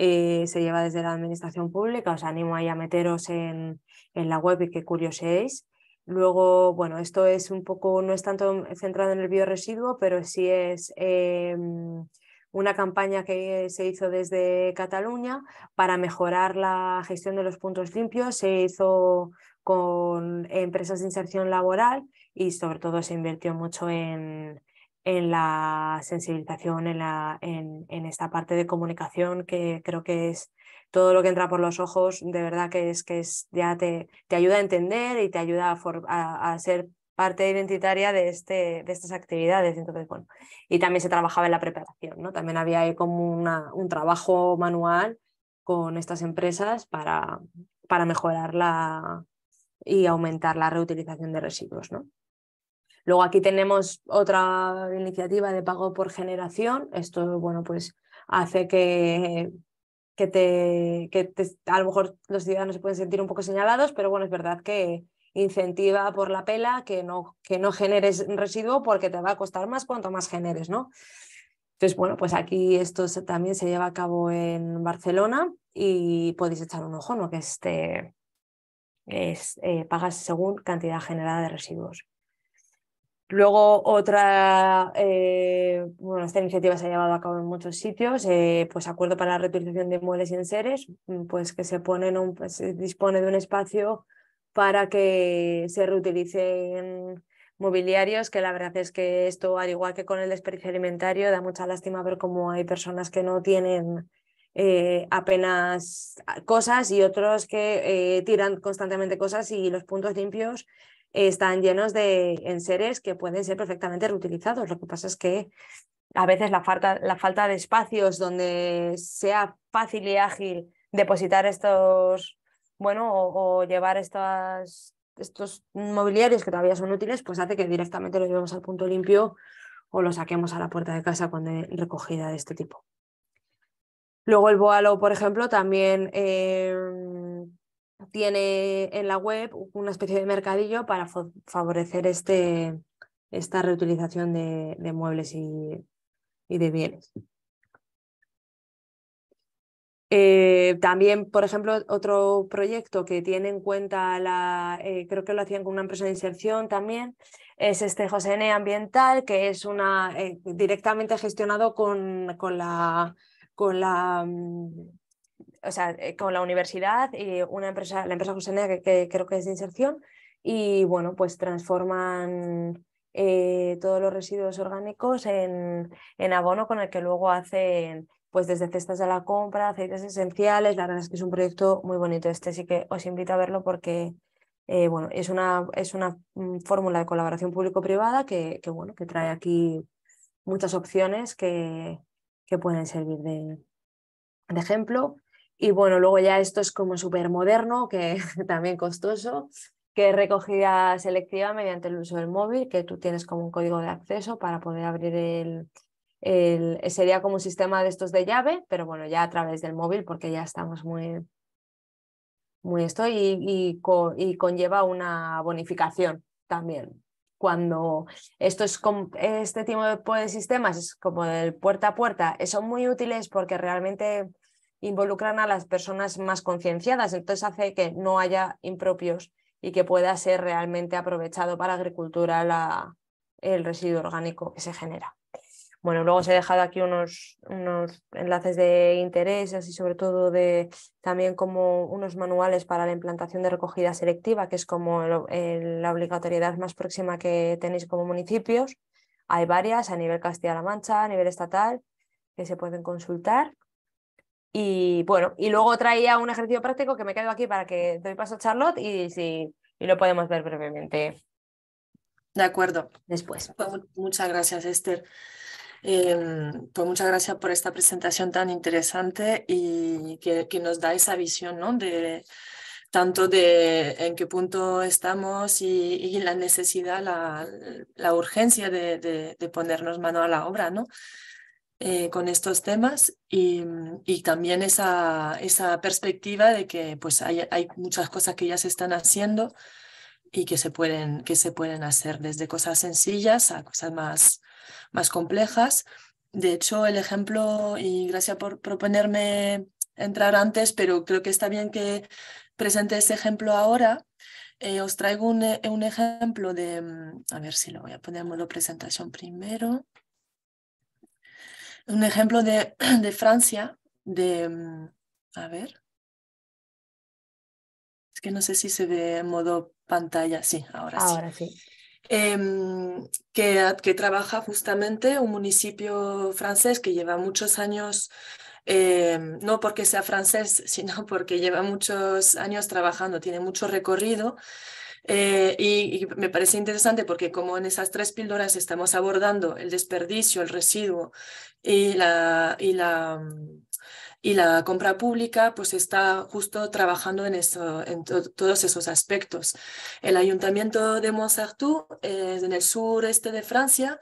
S3: eh, se lleva desde la administración pública, os animo ahí a meteros en, la web y que curioseéis. Luego, bueno, esto es un poco, no es tanto centrado en el bioresiduo, pero sí es eh, una campaña que se hizo desde Cataluña para mejorar la gestión de los puntos limpios. Se hizo con empresas de inserción laboral y sobre todo se invirtió mucho en, en la sensibilización, en, la, en, esta parte de comunicación que creo que es todo lo que entra por los ojos, de verdad que es que es, ya te, te ayuda a entender y te ayuda a, ser parte identitaria de, este, de estas actividades. Entonces, bueno, y también se trabajaba en la preparación, ¿no? También había como una, un trabajo manual con estas empresas para, para mejorar la, y aumentar la reutilización de residuos, ¿no? Luego aquí tenemos otra iniciativa de pago por generación. Esto, bueno, pues hace que, que, te, a lo mejor los ciudadanos se pueden sentir un poco señalados, pero bueno, es verdad que incentiva por la pela que no, que no generes residuo porque te va a costar más cuanto más generes, ¿no? Entonces, bueno, pues aquí esto también se lleva a cabo en Barcelona y podéis echar un ojo, ¿no? Que este eh, pagas según cantidad generada de residuos. Luego otra, eh, bueno, esta iniciativa se ha llevado a cabo en muchos sitios, eh, pues acuerdo para la reutilización de muebles y enseres, mm, pues que se, pone pues, dispone de un espacio para que se reutilicen mobiliarios, que la verdad es que esto, al igual que con el desperdicio alimentario, da mucha lástima ver cómo hay personas que no tienen eh, apenas cosas y otros que tiran constantemente cosas y los puntos limpios están llenos de enseres que pueden ser perfectamente reutilizados. Lo que pasa es que a veces la falta, la falta de espacios donde sea fácil y ágil depositar estos, bueno, o, llevar estos mobiliarios que todavía son útiles, pues hace que directamente lo llevemos al punto limpio o lo saquemos a la puerta de casa con recogida de este tipo. Luego el boalo, por ejemplo, también eh, tiene en la web una especie de mercadillo para favorecer este, esta reutilización de, muebles y, de bienes. Eh, también, por ejemplo, otro proyecto que tiene en cuenta, la, eh, creo que lo hacían con una empresa de inserción también, es este José N. Ambiental, que es una, eh, directamente gestionado con la, con la mm, o sea, eh, con la universidad y una empresa, la empresa que, creo que es de inserción, y bueno, pues transforman eh, todos los residuos orgánicos en, en, abono con el que luego hacen pues desde cestas de la compra, aceites esenciales, la verdad es que es un proyecto muy bonito. Este así que os invito a verlo porque eh, bueno, es una, es una mm, fórmula de colaboración público-privada que, bueno, que trae aquí muchas opciones que, que pueden servir de, de ejemplo. Y bueno, luego ya esto es como súper moderno, que también costoso, que es recogida selectiva mediante el uso del móvil, que tú tienes como un código de acceso para poder abrir el, el, sería como un sistema de estos de llave, pero bueno, ya a través del móvil, porque ya estamos muy, muy esto, y, y, conlleva una bonificación también. Cuando esto es con este tipo de pues, sistemas, es como del puerta a puerta, son muy útiles porque realmente involucran a las personas más concienciadas, entonces hace que no haya impropios y que pueda ser realmente aprovechado para agricultura el residuo orgánico que se genera. Bueno, luego os he dejado aquí unos, unos enlaces de interés así sobre todo de también como unos manuales para la implantación de recogida selectiva, que es como la obligatoriedad más próxima que tenéis como municipios. Hay varias a nivel Castilla-La Mancha, a nivel estatal, que se pueden consultar. Y bueno, y luego traía un ejercicio práctico que me quedo aquí para que doy paso a Charlotte y, si y lo podemos ver brevemente. De acuerdo. Después. Pues muchas gracias, Esther. Em, pues muchas gracias por esta presentación
S1: tan interesante y que, nos da esa visión ¿no? de, tanto de en qué punto estamos y, la necesidad, la, la urgencia de, de, de, ponernos mano a la obra, ¿no? Eh, con estos temas y, también esa, esa, perspectiva de que pues hay, muchas cosas que ya se están haciendo y que se pueden, que se pueden hacer desde cosas sencillas a cosas más, más complejas. De hecho, el ejemplo, y gracias por proponerme entrar antes, pero creo que está bien que presente ese ejemplo ahora. Eh, os traigo un, un, ejemplo de, mm, a ver si lo voy a poner
S2: en modo presentación primero un ejemplo de, Francia, de, mm, a ver,
S1: es que no sé si se ve en modo pantalla, sí, ahora, sí. Em, que, trabaja justamente un municipio francés que lleva muchos años, em, no porque sea francés, sino porque lleva muchos años trabajando, tiene mucho recorrido eh, y, me parece interesante porque como en esas tres píldoras estamos abordando el desperdicio, el residuo y la, y la, mm, y la compra pública, pues está justo trabajando en, eso, en todos esos aspectos. El ayuntamiento de Montsartou, es eh, en el sureste de Francia,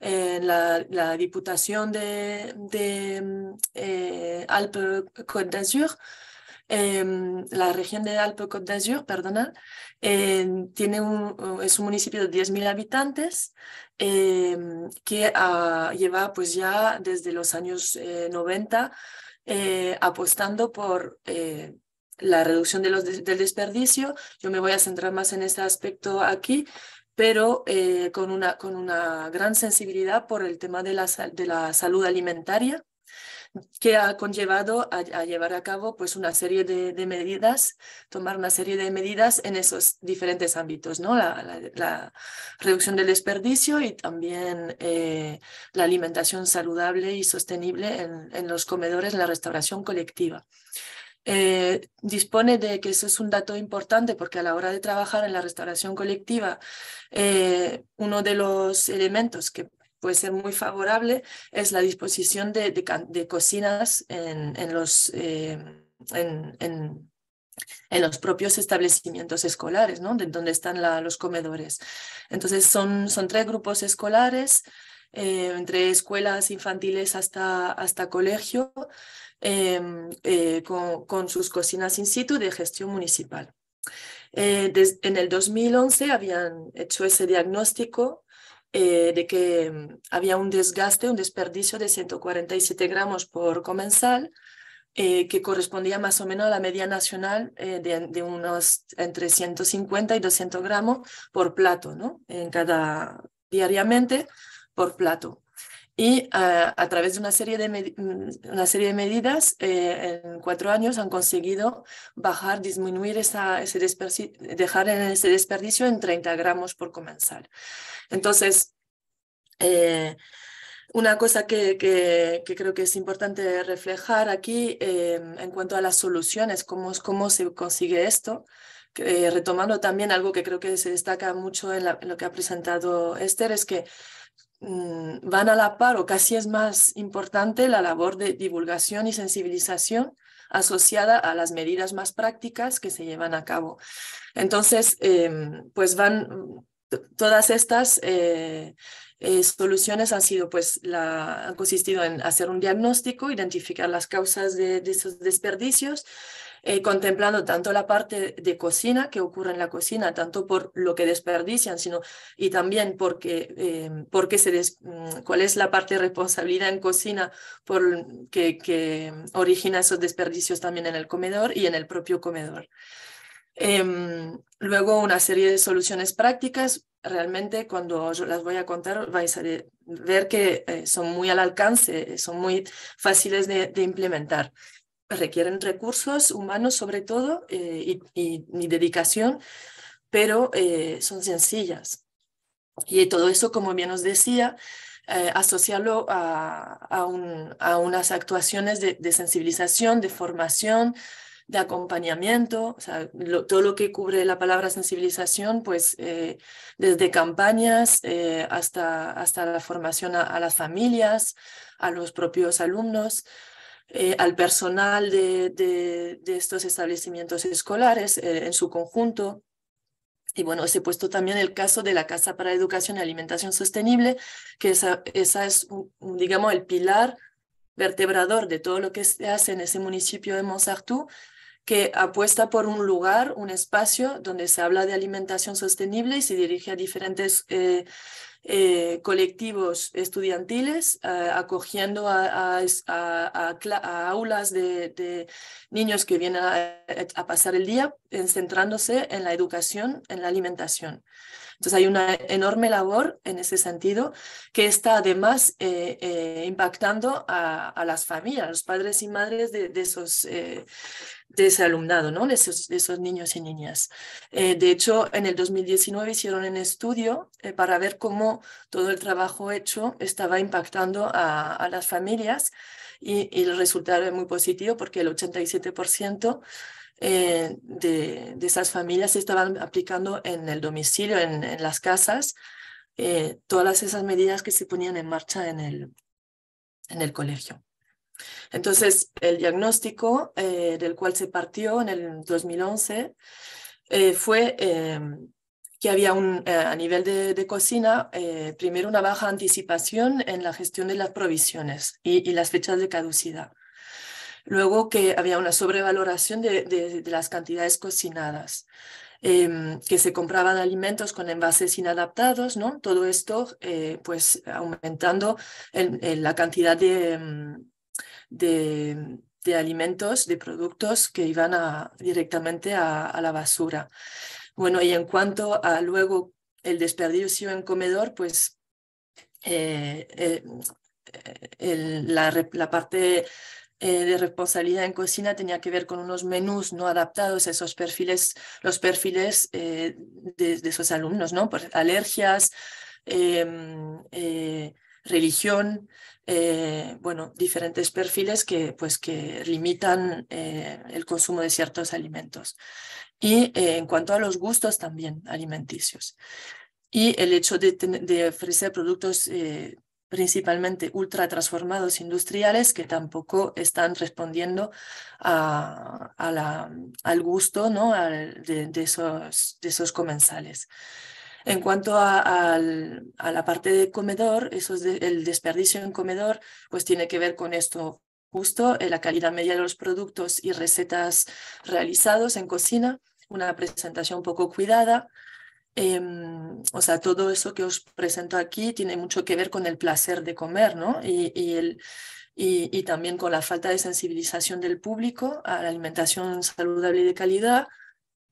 S1: en la, Diputación de, mm, eh, Alpes-Côte d'Azur Em, la región de Alpes-Côte em, d'Azur, tiene un, es un municipio de 10.000 habitantes em, que ah, lleva pues ya desde los años 90 eh, eh, apostando por eh, la reducción de los del desperdicio. Yo me voy a centrar más en este aspecto aquí, pero con, una, con una gran sensibilidad por el tema de la, de la salud alimentaria que ha conllevado a, llevar a cabo pues, una serie de, medidas, tomar una serie de medidas en esos diferentes ámbitos, ¿no? la, reducción del desperdicio y también eh, la alimentación saludable y sostenible en, los comedores, la restauración colectiva. Eh, dispone de que eso es un dato importante porque a la hora de trabajar en la restauración colectiva, eh, uno de los elementos que puede ser muy favorable es la disposición de, cocinas en, los, eh, en, los propios establecimientos escolares, ¿no? De donde están los comedores. Entonces, son, son tres grupos escolares. Eh, entre escuelas infantiles hasta, hasta colegio, em, eh, con, sus cocinas in situ de gestión municipal. en el 2011 habían hecho ese diagnóstico eh, de que mm, había un desgaste, un desperdicio de 147 gramos por comensal, eh, que correspondía más o menos a la media nacional eh, de, de, unos entre 150 y 200 gramos por plato, ¿no? En cada, diariamente por plato y ah, a, través de una serie de, mm, una serie de medidas eh, en cuatro años han conseguido bajar, disminuir esa, ese desperdicio, dejar ese desperdicio en 30 gramos por comenzar. Entonces, eh, una cosa que, creo que es importante reflejar aquí eh, en cuanto a las soluciones, cómo, cómo se consigue esto, retomando también algo que creo que se destaca mucho en lo que ha presentado Esther, es que Mm, van a la par o casi es más importante la labor de divulgación y sensibilización asociada a las medidas más prácticas que se llevan a cabo. Entonces, em, pues van todas estas eh, eh, soluciones han sido, pues, han consistido en hacer un diagnóstico, identificar las causas de esos desperdicios, eh, contemplando tanto la parte de cocina que ocurre en la cocina, tanto por lo que desperdician, sino y también porque, em, porque se mm, cuál es la parte de responsabilidad en cocina por, que, que origina esos desperdicios también en el comedor y en el propio comedor. Em, luego una serie de soluciones prácticas. Realmente cuando yo las voy a contar vais a ver que eh, son muy al alcance, eh, son muy fáciles de implementar requieren recursos humanos sobre todo eh, y, y, dedicación, pero eh, son sencillas. Y todo eso, como bien os decía, eh, asociarlo a, unas actuaciones de, sensibilización, de formación, de acompañamiento, todo lo que cubre la palabra sensibilización, pues desde campañas hasta, hasta la formación a las familias, a los propios alumnos. Eh, al personal de, estos establecimientos escolares eh, en su conjunto. Y bueno, se ha puesto también el caso de la Casa para Educación y Alimentación Sostenible, que esa, es, digamos, el pilar vertebrador de todo lo que se hace en ese municipio de Montsartou, que apuesta por un lugar, un espacio donde se habla de alimentación sostenible y se dirige a diferentes eh, eh, colectivos estudiantiles, eh, acogiendo a, aulas de, niños que vienen a, pasar el día, centrándose en la educación, en la alimentación. Entonces hay una enorme labor en ese sentido que está además eh, impactando a, las familias, a los padres y madres de, de esos de ese alumnado, ¿no? de, esos, niños y niñas. Eh, de hecho, en el 2019 hicieron un estudio eh, para ver cómo todo el trabajo hecho estaba impactando a, las familias y, el resultado es muy positivo porque el 87% eh, de, esas familias estaban aplicando en el domicilio, en, las casas, todas esas medidas que se ponían en marcha en el, en el colegio. Entonces, el diagnóstico eh, del cual se partió en el 2011 eh, fue eh, que había un, a nivel de, cocina, primero una baja anticipación en la gestión de las provisiones y, las fechas de caducidad. Luego que había una sobrevaloración de, las cantidades cocinadas. Em, que se compraban alimentos con envases inadaptados, ¿no? Todo esto, pues, aumentando la cantidad de, em, de, alimentos, de productos que iban directamente a, la basura. Bueno, y en cuanto a luego el desperdicio en comedor, pues eh, eh, la, parte eh, de responsabilidad en cocina tenía que ver con unos menús no adaptados a esos perfiles, los perfiles de, de, esos alumnos, ¿no? Por alergias, em, religión, eh, bueno, diferentes perfiles que, pues, que limitan eh, el consumo de ciertos alimentos. Y eh, en cuanto a los gustos también alimenticios. Y el hecho de, ofrecer productos principalmente ultra transformados industriales que tampoco están respondiendo a, la, al gusto ¿no? de, esos, de esos comensales. En cuanto a, la parte de comedor, eso es el desperdicio en comedor, pues tiene que ver con esto justo, eh, la calidad media de los productos y recetas realizados en cocina, una presentación poco cuidada. Em, o sea, todo eso que os presento aquí tiene mucho que ver con el placer de comer, y, también con la falta de sensibilización del público a la alimentación saludable y de calidad,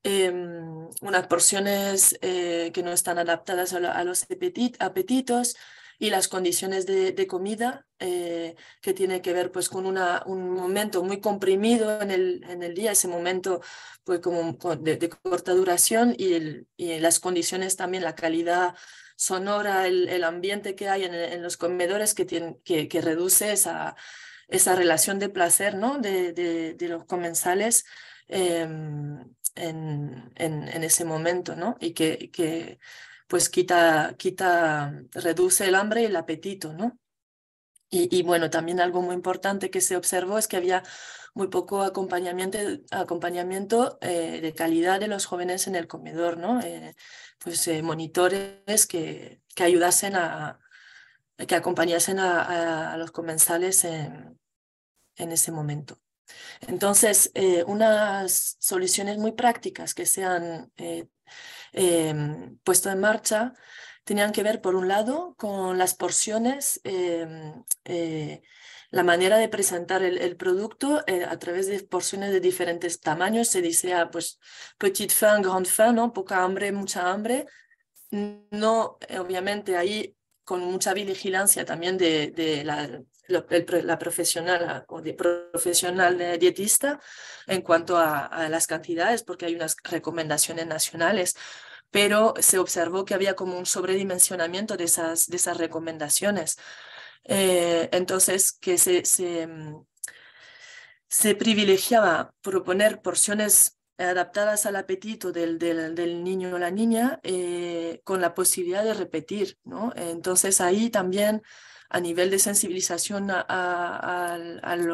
S1: Em, unas porciones eh, que no están adaptadas a, los apetit, apetitos y las condiciones de, de comida eh, que tiene que ver pues con una, un momento muy comprimido en el, en el día, ese momento pues como de, corta duración y, el, y, las condiciones también, la calidad sonora, el, el ambiente que hay en, en los comedores que, que, que, reduce esa, esa relación de placer ¿no? de, de los comensales. Eh, en, ese momento, ¿no? Y que, pues quita, quita, reduce el hambre y el apetito, ¿no? Y, bueno, también algo muy importante que se observó es que había muy poco acompañamiento, acompañamiento eh, de calidad de los jóvenes en el comedor, ¿no? Eh, pues eh, monitores que, que, ayudasen a, que acompañasen a, a los comensales en, en ese momento. Entonces, eh, unas soluciones muy prácticas que se han eh, em, puesto en marcha tenían que ver, por un lado, con las porciones, em, eh, la manera de presentar el, producto a través de porciones de diferentes tamaños. Se dice, ah, pues, petite faim, grande faim, ¿no? Poca hambre, mucha hambre. No, obviamente, ahí con mucha vigilancia también de, de la la, profesional ah, o de profesional dietista en cuanto a, las cantidades, porque hay unas recomendaciones nacionales pero se observó que había como un sobredimensionamiento de esas, de esas recomendaciones. Eh, entonces, que se, mm, se, privilegiaba proponer porciones adaptadas al apetito del, del, niño o la niña eh, con la posibilidad de repetir. ¿no? Entonces, ahí también a nivel de sensibilización a, al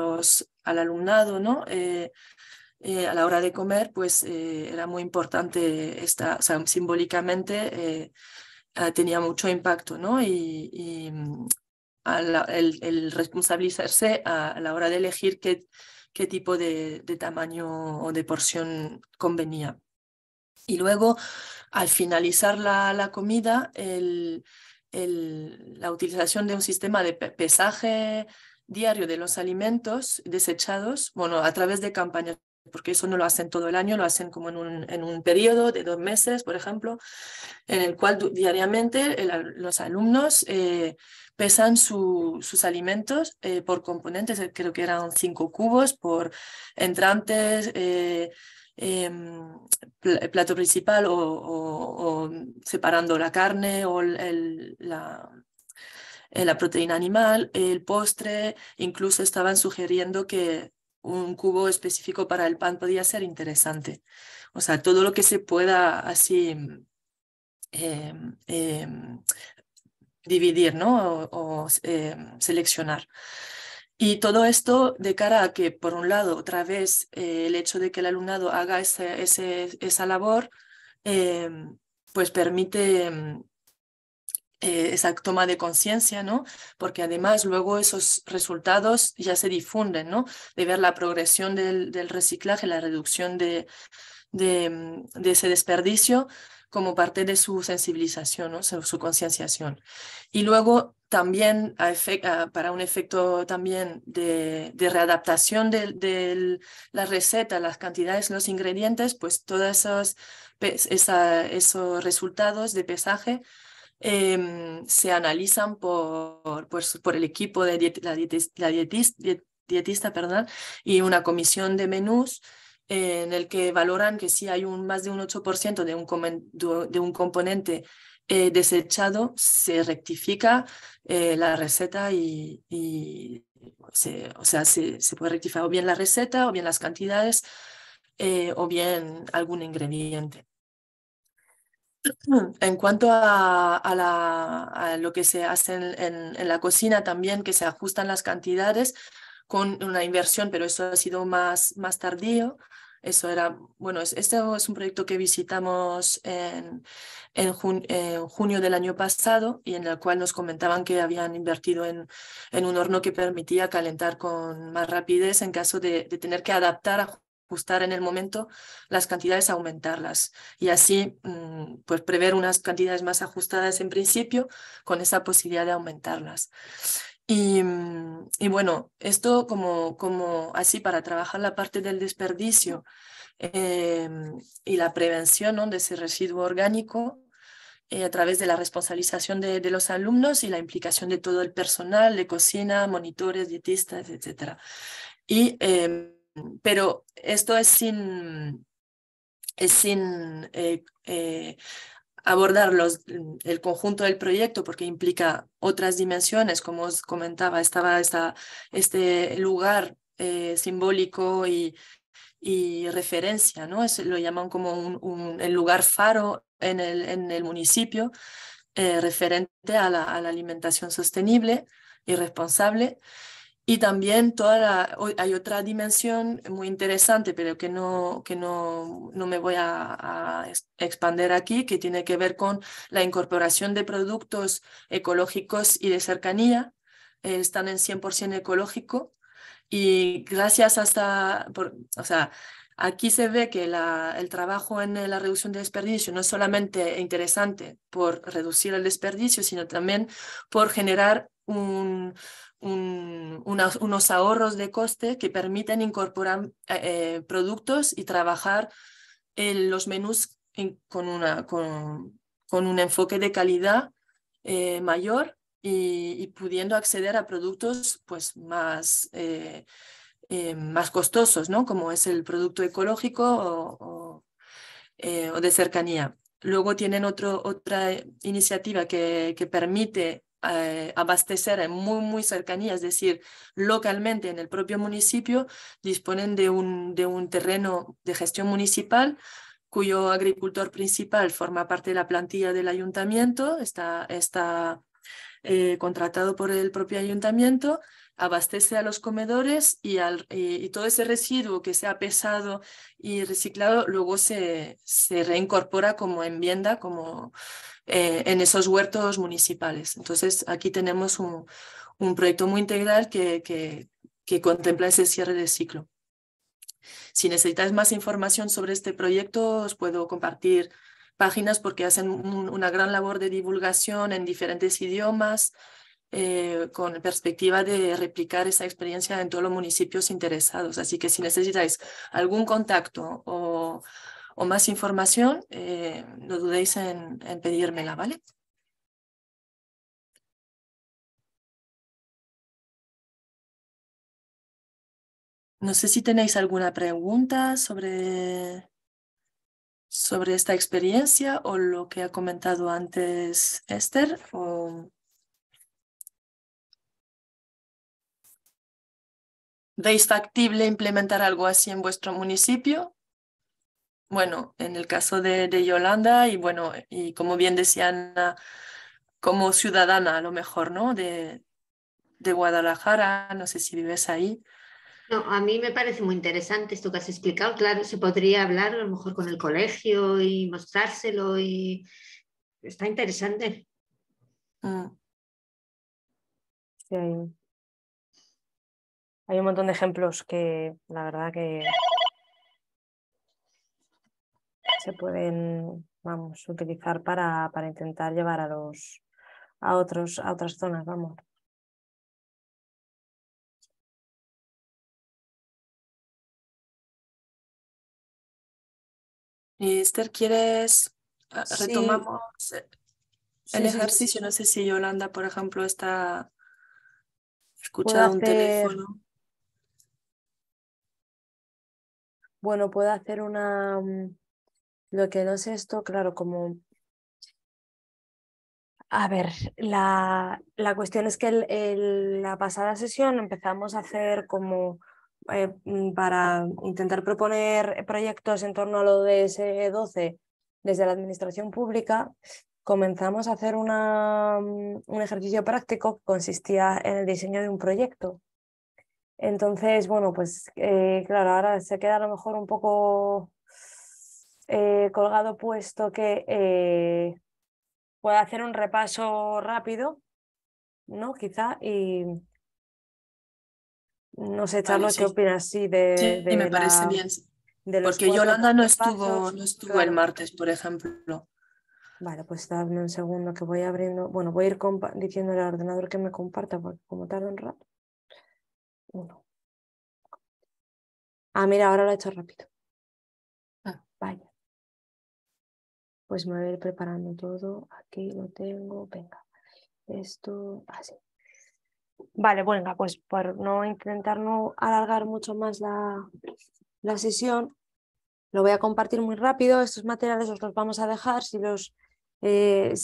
S1: alumnado, ¿no? Eh, eh, a la hora de comer, pues eh, era muy importante, esta, simbólicamente tenía mucho impacto, ¿no? Y, mm, el, responsabilizarse a, la hora de elegir qué, qué tipo de, tamaño o de porción convenía. Y luego, al finalizar la, la comida, el, la utilización de un sistema de pesaje diario de los alimentos desechados, bueno, a través de campañas, porque eso no lo hacen todo el año, lo hacen como en un, en un periodo de dos meses, por ejemplo, en el cual diariamente los alumnos eh, pesan sus alimentos eh, por componentes, eh, creo que eran cinco cubos, por entrantes. Em, el plato principal o, separando la carne o eh, la, proteína animal, el postre, incluso estaban sugiriendo que un cubo específico para el pan podía ser interesante. O sea, todo lo que se pueda así em, em, dividir ¿no? o, seleccionar. Y todo esto de cara a que, por un lado, otra vez, eh, el hecho de que el alumnado haga ese, esa labor, em, pues permite em, eh, esa toma de conciencia, ¿no? Porque además luego esos resultados ya se difunden, ¿no? De ver la progresión del, reciclaje, la reducción de, em, de, ese desperdicio, como parte de su sensibilización, ¿no? su concienciación. Y luego también para un efecto también de, readaptación de, la receta, las cantidades, los ingredientes, pues todos esos, resultados de pesaje em, se analizan por, el equipo de la, dietista perdón, y una comisión de menús en el que valoran que si hay un, más de un 8% de un, de un componente eh, desechado, se rectifica eh, la receta y, se, o sea, se, puede rectificar o bien la receta o bien las cantidades eh, o bien algún ingrediente. En cuanto a, lo que se hace en, la cocina también, que se ajustan las cantidades con una inversión, pero eso ha sido más, más tardío, eso era, bueno, este es un proyecto que visitamos en, junio del año pasado y en el cual nos comentaban que habían invertido en, en un horno que permitía calentar con más rapidez en caso de, tener que adaptar ajustar en el momento las cantidades, aumentarlas y así mm, pues prever unas cantidades más ajustadas en principio con esa posibilidad de aumentarlas. Mm, y, bueno, esto como, como así para trabajar la parte del desperdicio em, y la prevención de ese residuo orgánico eh, a través de la responsabilización de, los alumnos y la implicación de todo el personal de cocina, monitores, dietistas, etc. Y, em, pero esto es sin... Es sin eh, eh, abordar el conjunto del proyecto porque implica otras dimensiones, como os comentaba, estaba esta, este lugar eh, simbólico y, y referencia, ¿no? Es, lo llaman como un, el lugar faro en el, en el municipio eh, referente a la, a la alimentación sostenible y responsable. Y también toda hay otra dimensión muy interesante, pero que no, que no, no me voy a, a expandir aquí, que tiene que ver con la incorporación de productos ecológicos y de cercanía. Eh, están en 100% ecológico y gracias hasta, por, o sea, Aquí se ve que la, el trabajo en la reducción de desperdicio no es solamente interesante por reducir el desperdicio, sino también por generar un, unos, ahorros de coste que permiten incorporar eh, eh, productos y trabajar en los menús con, una, con, un enfoque de calidad eh, mayor y, pudiendo acceder a productos pues, más, más costosos, ¿no? como es el producto ecológico o, de cercanía. Luego tienen otro, otra iniciativa que, que permite eh, abastecer en muy, muy cercanía, es decir, localmente en el propio municipio, disponen de un, de un terreno de gestión municipal cuyo agricultor principal forma parte de la plantilla del ayuntamiento, está, está eh, contratado por el propio ayuntamiento, abastece a los comedores y, al, todo ese residuo que se ha pesado y reciclado luego se, se reincorpora como enmienda, como, eh, en esos huertos municipales. Entonces, aquí tenemos un, proyecto muy integral que, que, contempla ese cierre de ciclo. Si necesitáis más información sobre este proyecto, os puedo compartir páginas porque hacen una gran labor de divulgación en diferentes idiomas eh, con perspectiva de replicar esa experiencia en todos los municipios interesados. Así que si necesitáis algún contacto o o más información,
S2: eh, no dudéis en, pedírmela, ¿vale? No sé si tenéis alguna pregunta sobre, sobre esta experiencia o lo que ha comentado antes Esther. O... ¿Veis factible implementar algo así en vuestro municipio? bueno, en el caso
S1: de, Yolanda y bueno, y como bien decían, ah, como ciudadana a lo mejor, ¿no? De, Guadalajara, no sé si vives ahí. No,
S4: a mí me parece muy interesante esto que has explicado. Claro, se podría hablar a lo mejor con el colegio y
S2: mostrárselo y está interesante. Mm. hay un montón de ejemplos que la verdad que se pueden vamos, utilizar para, para intentar llevar a los a otros a otras zonas, vamos. Eh, Esther, ¿quieres ah, retomamos el ejercicio? no sé si Yolanda, por ejemplo, está
S1: escuchando un teléfono.
S2: Bueno, puedo hacer una, mm, lo que no es esto, claro, como... A ver, la,
S3: cuestión es que en la pasada sesión empezamos a hacer como eh, mm, para intentar proponer proyectos en torno a lo de ese 12 desde la administración pública, comenzamos a hacer una, mm, un ejercicio práctico que consistía en el diseño de un proyecto. Entonces, bueno, pues eh, claro, ahora se queda a lo mejor un poco eh, colgado puesto que eh, pueda hacer un repaso rápido, ¿no? Quizá y no sé, Charlos, ¿qué opinas? Sí, de, de me parece bien. De Porque Yolanda no estuvo, no estuvo el martes,
S2: por ejemplo.
S3: Vale, pues dame un segundo que voy abriendo. Bueno, voy a ir diciendo al
S2: ordenador que me comparta, porque como tarda un rato. Ah, mira, ahora lo he hecho rápido. pues me voy a ir preparando todo. Aquí lo tengo, venga, esto
S3: así. Vale, bueno, pues por no intentar no alargar mucho más la, sesión, lo voy a compartir muy rápido. Estos materiales os los vamos a dejar si los, eh,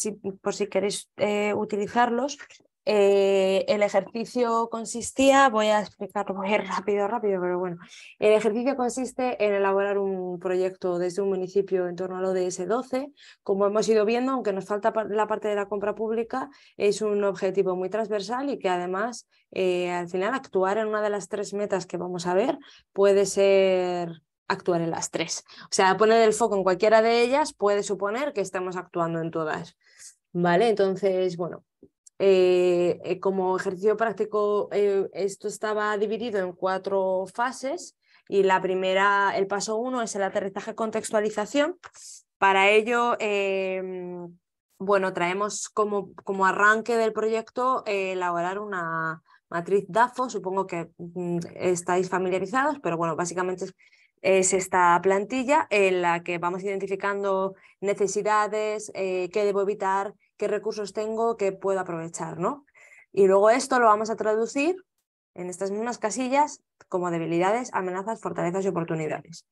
S3: por si queréis eh, utilizarlos. Eh, el ejercicio consistía, voy a explicarlo muy rápido, rápido, pero bueno, el ejercicio consiste en elaborar un proyecto desde un municipio en torno al ODS 12. Como hemos ido viendo, aunque nos falta la parte de la compra pública, es un objetivo muy transversal y que además eh, al final actuar en una de las tres metas que vamos a ver puede ser actuar en las tres. O sea, poner el foco en cualquiera de ellas puede suponer que estamos actuando en todas. ¿Vale? Entonces, bueno, eh, eh, como ejercicio práctico, eh, esto estaba dividido en cuatro fases y la primera, el paso uno es el aterrizaje contextualización. Para ello, bueno, traemos como, como, arranque del proyecto elaborar una matriz DAFO, supongo que mm, estáis familiarizados, pero bueno, básicamente es esta plantilla en la que vamos identificando necesidades, que qué debo evitar, qué recursos tengo que puedo aprovechar, ¿no? Y luego esto lo vamos a traducir en estas mismas casillas como debilidades, amenazas, fortalezas y oportunidades.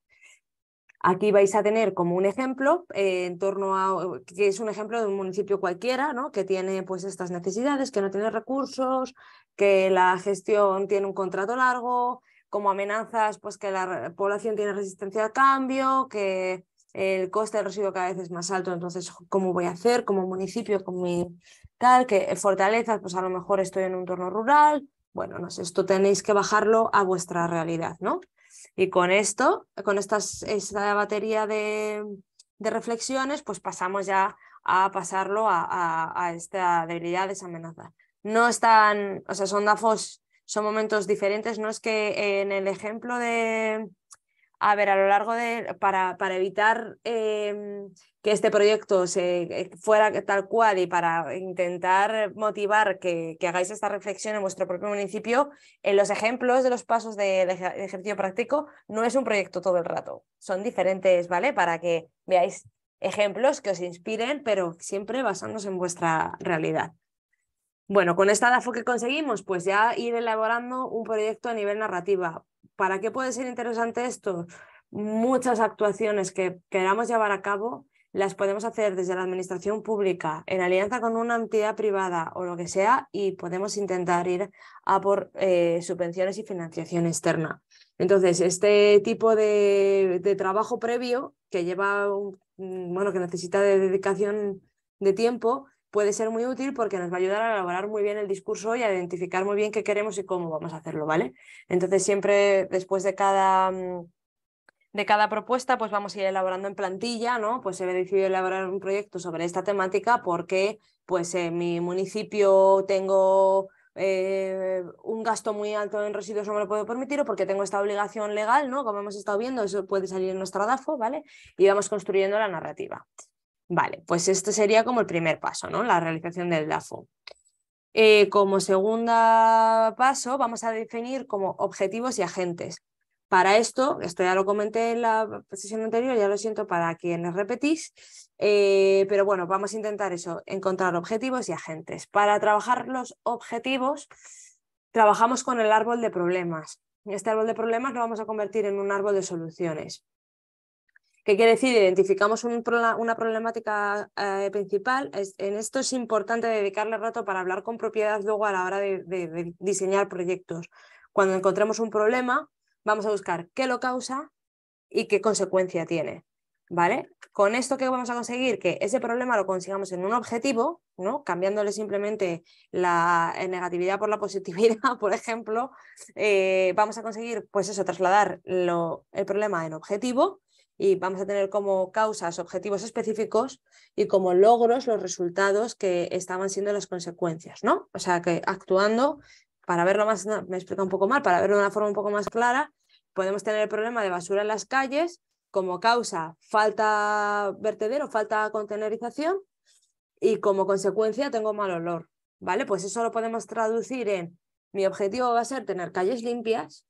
S3: Aquí vais a tener como un ejemplo eh, en torno a que es un ejemplo de un municipio cualquiera, ¿no? Que tiene pues estas necesidades, que no tiene recursos, que la gestión tiene un contrato largo, como amenazas, pues que la población tiene resistencia al cambio, que el coste del residuo cada vez es más alto, entonces, ¿cómo voy a hacer como municipio, con mi tal, que fortalezas, pues a lo mejor estoy en un entorno rural, bueno, no sé, esto tenéis que bajarlo a vuestra realidad, ¿no? Y con esto, con estas, esta batería de, de reflexiones, pues pasamos ya a pasarlo a, esta debilidad, a esa amenaza. No están, o sea, son DAFOS, son momentos diferentes, no es que en el ejemplo de, a ver, a lo largo de, para, para evitar em, que este proyecto se, eh, fuera tal cual y para intentar motivar que, que, hagáis esta reflexión en vuestro propio municipio, en los ejemplos de los pasos de ejercicio práctico no es un proyecto todo el rato, son diferentes, ¿vale? Para que veáis ejemplos que os inspiren, pero siempre basándose en vuestra realidad. Bueno, con esta DAFO que conseguimos, pues ya ir elaborando un proyecto a nivel narrativa, ¿Para qué puede ser interesante esto? Muchas actuaciones que queramos llevar a cabo las podemos hacer desde la administración pública, en alianza con una entidad privada o lo que sea, y podemos intentar ir a por eh, subvenciones y financiación externa. Entonces, este tipo de, trabajo previo que lleva, un, mm, bueno, que necesita de dedicación de tiempo, puede ser muy útil porque nos va a ayudar a elaborar muy bien el discurso y a identificar muy bien qué queremos y cómo vamos a hacerlo, ¿vale? Entonces, siempre después de cada mm, de cada propuesta, pues vamos a ir elaborando en plantilla, ¿no? Pues he decidido elaborar un proyecto sobre esta temática porque, pues, en mi municipio tengo eh, un gasto muy alto en residuos, no me lo puedo permitir, o porque tengo esta obligación legal, ¿no? Como hemos estado viendo, eso puede salir en nuestra DAFO, ¿vale? Y vamos construyendo la narrativa. Vale, pues este sería como el primer paso, ¿no? La realización del DAFO. Eh, como segundo paso, vamos a definir como objetivos y agentes. Para esto, esto ya lo comenté en la sesión anterior, ya lo siento para quienes repetís, eh, pero bueno, vamos a intentar eso, encontrar objetivos y agentes. Para trabajar los objetivos, trabajamos con el árbol de problemas. Este árbol de problemas lo vamos a convertir en un árbol de soluciones. ¿Qué quiere decir? Identificamos una problemática eh, principal. en esto es importante dedicarle rato para hablar con propiedad luego a la hora de, diseñar proyectos. Cuando encontremos un problema, vamos a buscar qué lo causa y qué consecuencia tiene. ¿Vale? Con esto qué vamos a conseguir que ese problema lo consigamos en un objetivo, ¿no? Cambiándole simplemente la eh, negatividad por la positividad, por ejemplo, eh, vamos a conseguir, pues eso, trasladar el problema en objetivo y vamos a tener como causas objetivos específicos y como logros los resultados que estaban siendo las consecuencias, ¿no? O sea que actuando, para verlo más, me explica un poco mal, para verlo de una forma un poco más clara, podemos tener el problema de basura en las calles como causa falta vertedero, falta contenerización y como consecuencia tengo mal olor, ¿vale? Pues eso lo podemos traducir en mi objetivo va a ser tener calles limpias,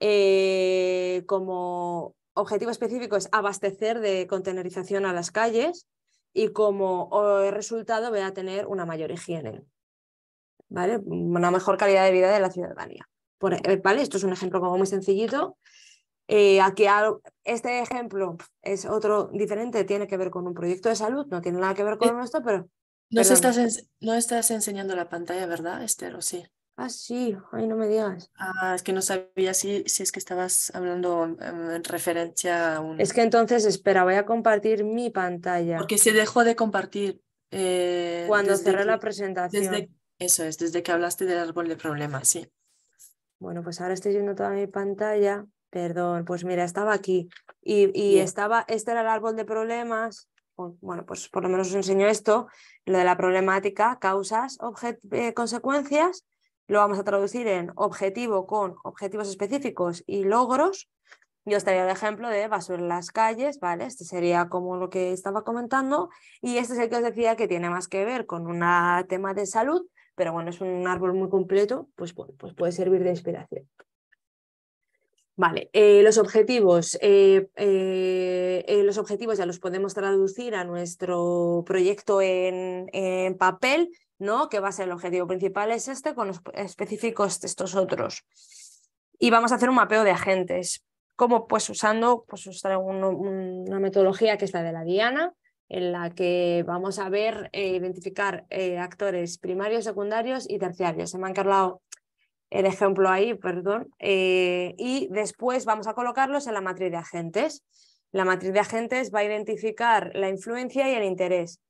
S3: eh, como objetivo específico es abastecer de contenerización a las calles y como eh, resultado voy a tener una mayor higiene, ¿vale? Una mejor calidad de vida de la ciudadanía. E, eh, ¿vale? Esto es un ejemplo como muy sencillito. Eh, aquí este ejemplo es otro diferente, tiene que ver con un proyecto de salud, no tiene nada que ver con esto, pero... no estás enseñando la pantalla,
S1: ¿verdad, Esther? ¿O sí?
S3: Ah, sí, ay, no me digas.
S1: Ah, es que no sabía si, si es que estabas hablando eh, en referencia a un... Es que
S3: entonces, espera, voy a compartir mi
S1: pantalla. Porque se dejó de compartir. Eh, Cuando cerré la presentación. Desde, eso
S3: es, desde que hablaste del árbol de problemas, sí. Bueno, pues ahora estoy viendo toda mi pantalla. Perdón, pues mira, estaba aquí y, estaba, este era el árbol de problemas. Pues, bueno, pues por lo menos os enseño esto, lo de la problemática, causas, objet eh, consecuencias lo vamos a traducir en objetivo con objetivos específicos y logros. Yo estaría el ejemplo de basura en las calles, ¿vale? Este sería como lo que estaba comentando y este es el que os decía que tiene más que ver con un tema de salud, pero bueno, es un árbol muy completo, pues, pues puede servir de inspiración. Vale, eh, los objetivos. Eh, eh, los objetivos ya los podemos traducir a nuestro proyecto en, en papel que va a ser el objetivo principal es este, con los específicos estos otros. Y vamos a hacer un mapeo de agentes. ¿Cómo? Pues usando pues, una, una metodología que es la de la Diana, en la que vamos a ver e identificar eh, actores primarios, secundarios y terciarios. Se me ha encargado el ejemplo ahí, perdón. Eh, y después vamos a colocarlos en la matriz de agentes. La matriz de agentes va a identificar la influencia y el interés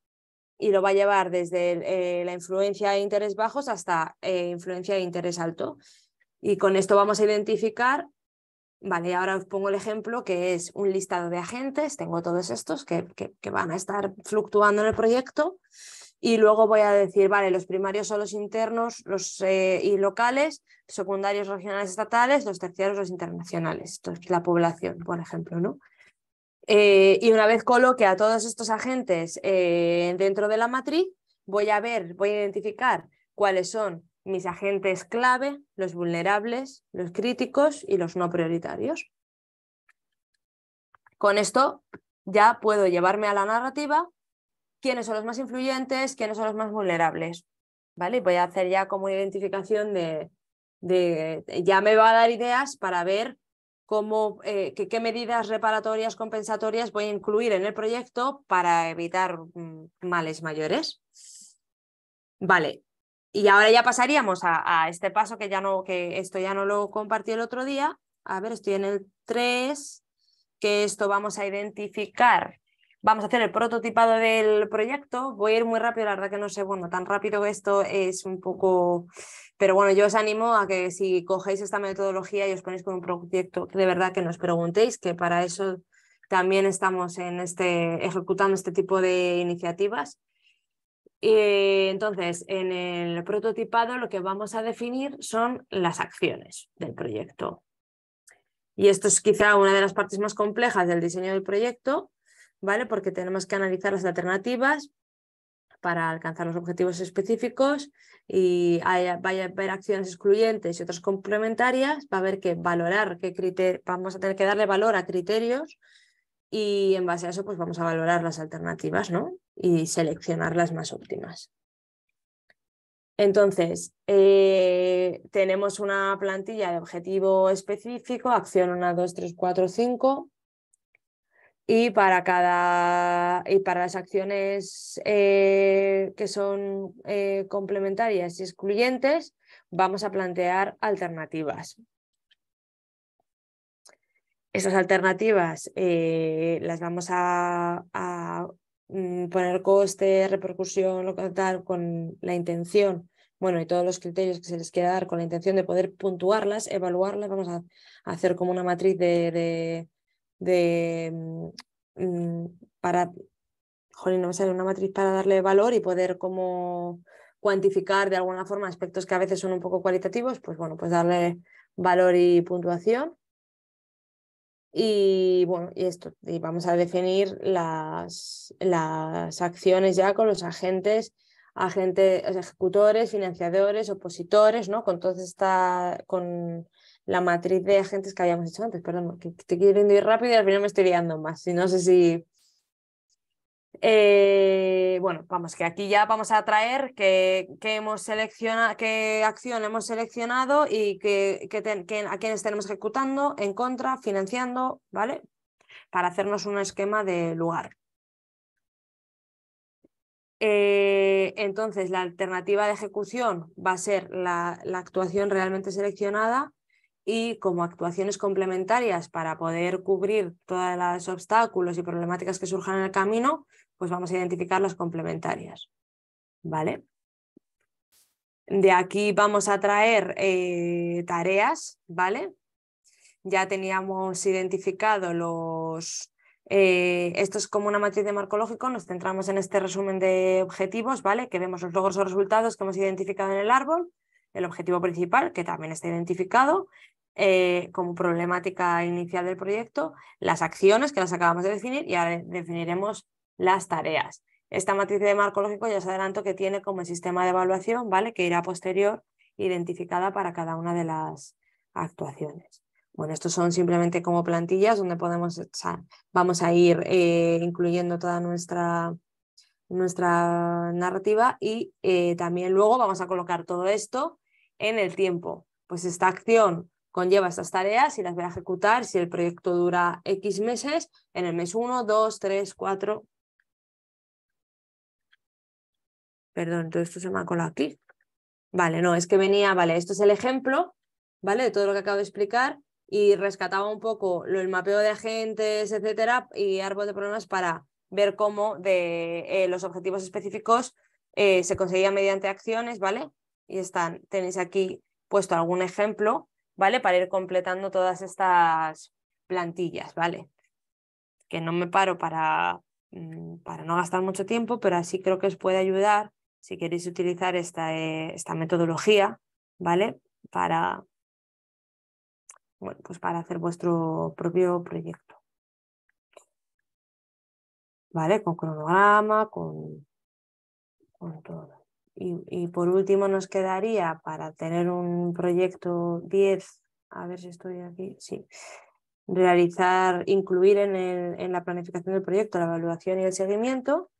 S3: y lo va a llevar desde eh, la influencia de interés bajos hasta eh, influencia de interés alto. Y con esto vamos a identificar, vale, ahora os pongo el ejemplo que es un listado de agentes, tengo todos estos que, que, van a estar fluctuando en el proyecto y luego voy a decir, vale, los primarios son los internos los, eh, y locales, secundarios regionales estatales, los terciarios los internacionales, esto la población, por ejemplo, ¿no? Eh, y una vez coloque a todos estos agentes eh, dentro de la matriz, voy a ver, voy a identificar cuáles son mis agentes clave, los vulnerables, los críticos y los no prioritarios. Con esto ya puedo llevarme a la narrativa quiénes son los más influyentes, quiénes son los más vulnerables. ¿Vale? Voy a hacer ya como una identificación de, de, ya me va a dar ideas para ver eh, qué medidas reparatorias, compensatorias voy a incluir en el proyecto para evitar mm, males mayores. Vale, y ahora ya pasaríamos a, este paso que ya no, que esto ya no lo compartí el otro día. A ver, estoy en el 3, que esto vamos a identificar. Vamos a hacer el prototipado del proyecto. Voy a ir muy rápido, la verdad que no sé, bueno, tan rápido que esto es un poco pero bueno, yo os animo a que si cogéis esta metodología y os ponéis con un proyecto de verdad que nos preguntéis, que para eso también estamos en este, ejecutando este tipo de iniciativas. entonces, en el prototipado lo que vamos a definir son las acciones del proyecto. Y esto es quizá una de las partes más complejas del diseño del proyecto, ¿vale? Porque tenemos que analizar las alternativas, para alcanzar los objetivos específicos y vaya a haber acciones excluyentes y otras complementarias, va a haber que valorar qué criterio, vamos a tener que darle valor a criterios y en base a eso pues vamos a valorar las alternativas ¿no? y seleccionar las más óptimas. Entonces, eh, tenemos una plantilla de objetivo específico, acción 1, 2, 3, 4, 5, y para, cada, y para las acciones eh, que son eh, complementarias y excluyentes, vamos a plantear alternativas. Esas alternativas eh, las vamos a, mm, poner coste, repercusión, lo que tal, con la intención, bueno, y todos los criterios que se les quiera dar, con la intención de poder puntuarlas, evaluarlas, vamos a, hacer como una matriz de de mm, mm, para, una matriz para darle valor y poder como cuantificar de alguna forma aspectos que a veces son un poco cualitativos, pues bueno, pues darle valor y puntuación. Y bueno, y esto, y vamos a definir las, las acciones ya con los agentes, agentes, ejecutores, financiadores, opositores, ¿no? Con todo esta, con la matriz de agentes que habíamos hecho antes, perdón, que te quiero ir rápido y al final me estoy liando más. Y no sé si. Eh, bueno, vamos, que aquí ya vamos a traer qué que hemos seleccionado, qué acción hemos seleccionado y que, a quiénes tenemos ejecutando, en contra, financiando, ¿vale? Para hacernos un esquema de lugar. Eh, entonces, la alternativa de ejecución va a ser la, la, actuación realmente seleccionada y como actuaciones complementarias para poder cubrir todos los obstáculos y problemáticas que surjan en el camino, pues vamos a identificar las complementarias. ¿Vale? De aquí vamos a traer eh, tareas, ¿vale? Ya teníamos identificado los... Eh, esto es como una matriz de marcológico, nos centramos en este resumen de objetivos, ¿vale? Que vemos los logros o resultados que hemos identificado en el árbol el objetivo principal, que también está identificado, eh, como problemática inicial del proyecto, las acciones que las acabamos de definir y ahora definiremos las tareas. Esta matriz de marco lógico ya os adelanto que tiene como sistema de evaluación, ¿vale? Que irá posterior, identificada para cada una de las actuaciones. Bueno, estos son simplemente como plantillas donde podemos, vamos a ir eh, incluyendo toda nuestra, nuestra narrativa y eh, también luego vamos a colocar todo esto en el tiempo. Pues esta acción conlleva estas tareas y las voy a ejecutar si el proyecto dura X meses, en el mes 1, 2, 3, 4.
S2: Perdón, todo esto se me ha colado aquí. Vale,
S3: no, es que venía, vale, esto es el ejemplo, ¿vale? De todo lo que acabo de explicar y rescataba un poco lo, el mapeo de agentes, etcétera, y árbol de problemas para ver cómo de eh, los objetivos específicos eh, se conseguían mediante acciones, ¿vale? Y están, tenéis aquí puesto algún ejemplo ¿vale? Para ir completando todas estas plantillas, ¿vale? Que no me paro para, mm, para no gastar mucho tiempo, pero así creo que os puede ayudar si queréis utilizar esta, eh, esta
S2: metodología, ¿vale? Para, bueno, pues para hacer vuestro propio proyecto. ¿Vale? Con cronograma, con, con todo. Y, por último nos quedaría
S3: para tener un proyecto 10, a ver si estoy aquí, sí, realizar, incluir en, el, en la planificación del proyecto la evaluación y el seguimiento.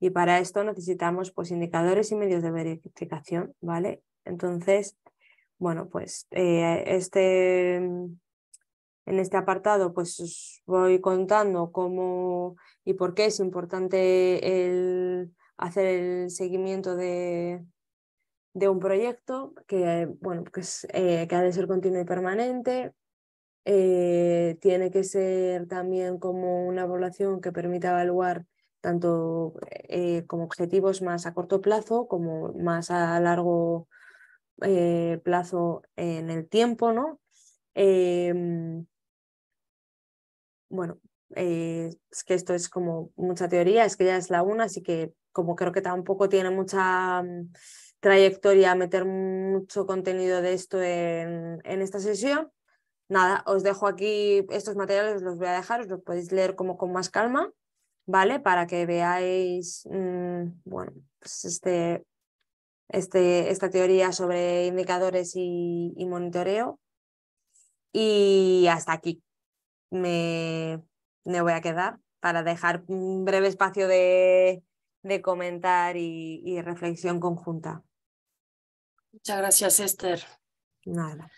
S3: Y para esto necesitamos pues, indicadores y medios de verificación, ¿vale? Entonces, bueno, pues eh, este, en este apartado pues os voy contando cómo y por qué es importante el, hacer el seguimiento de, un proyecto que, bueno, pues, eh, que ha de ser continuo y permanente. Eh, tiene que ser también como una evaluación que permita evaluar tanto eh, como objetivos más a corto plazo como más a largo plazo en el tiempo, ¿no? Em, bueno, es que esto es como mucha teoría, es que ya es la una, así que como creo que tampoco tiene mucha mm, trayectoria meter mucho contenido de esto en, esta sesión, nada, os dejo aquí estos materiales, los voy a dejar, os los podéis leer como con más calma, ¿vale? Para que veáis, mm, bueno, pues este, este, esta teoría sobre indicadores y, monitoreo. Y hasta aquí me voy a quedar para dejar un breve espacio de, de comentar y, reflexión conjunta. Muchas gracias, Esther.
S2: Nada.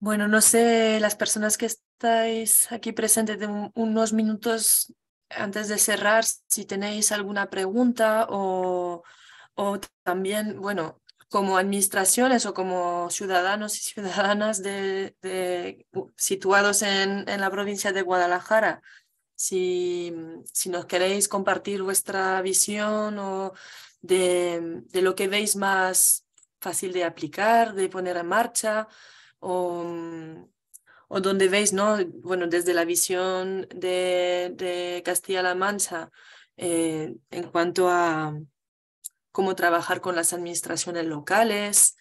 S2: Bueno, no
S1: sé, las personas que estáis aquí presentes de unos minutos antes de cerrar, si tenéis alguna pregunta o, o también, bueno, como administraciones o como ciudadanos y ciudadanas de, situados en, en, la provincia de Guadalajara, si, nos queréis compartir vuestra visión o de, lo que veis más fácil de aplicar, de poner en marcha, o, donde veis, ¿no? Bueno, desde la visión de, Castilla-La Mancha eh, en cuanto a cómo trabajar con las administraciones locales.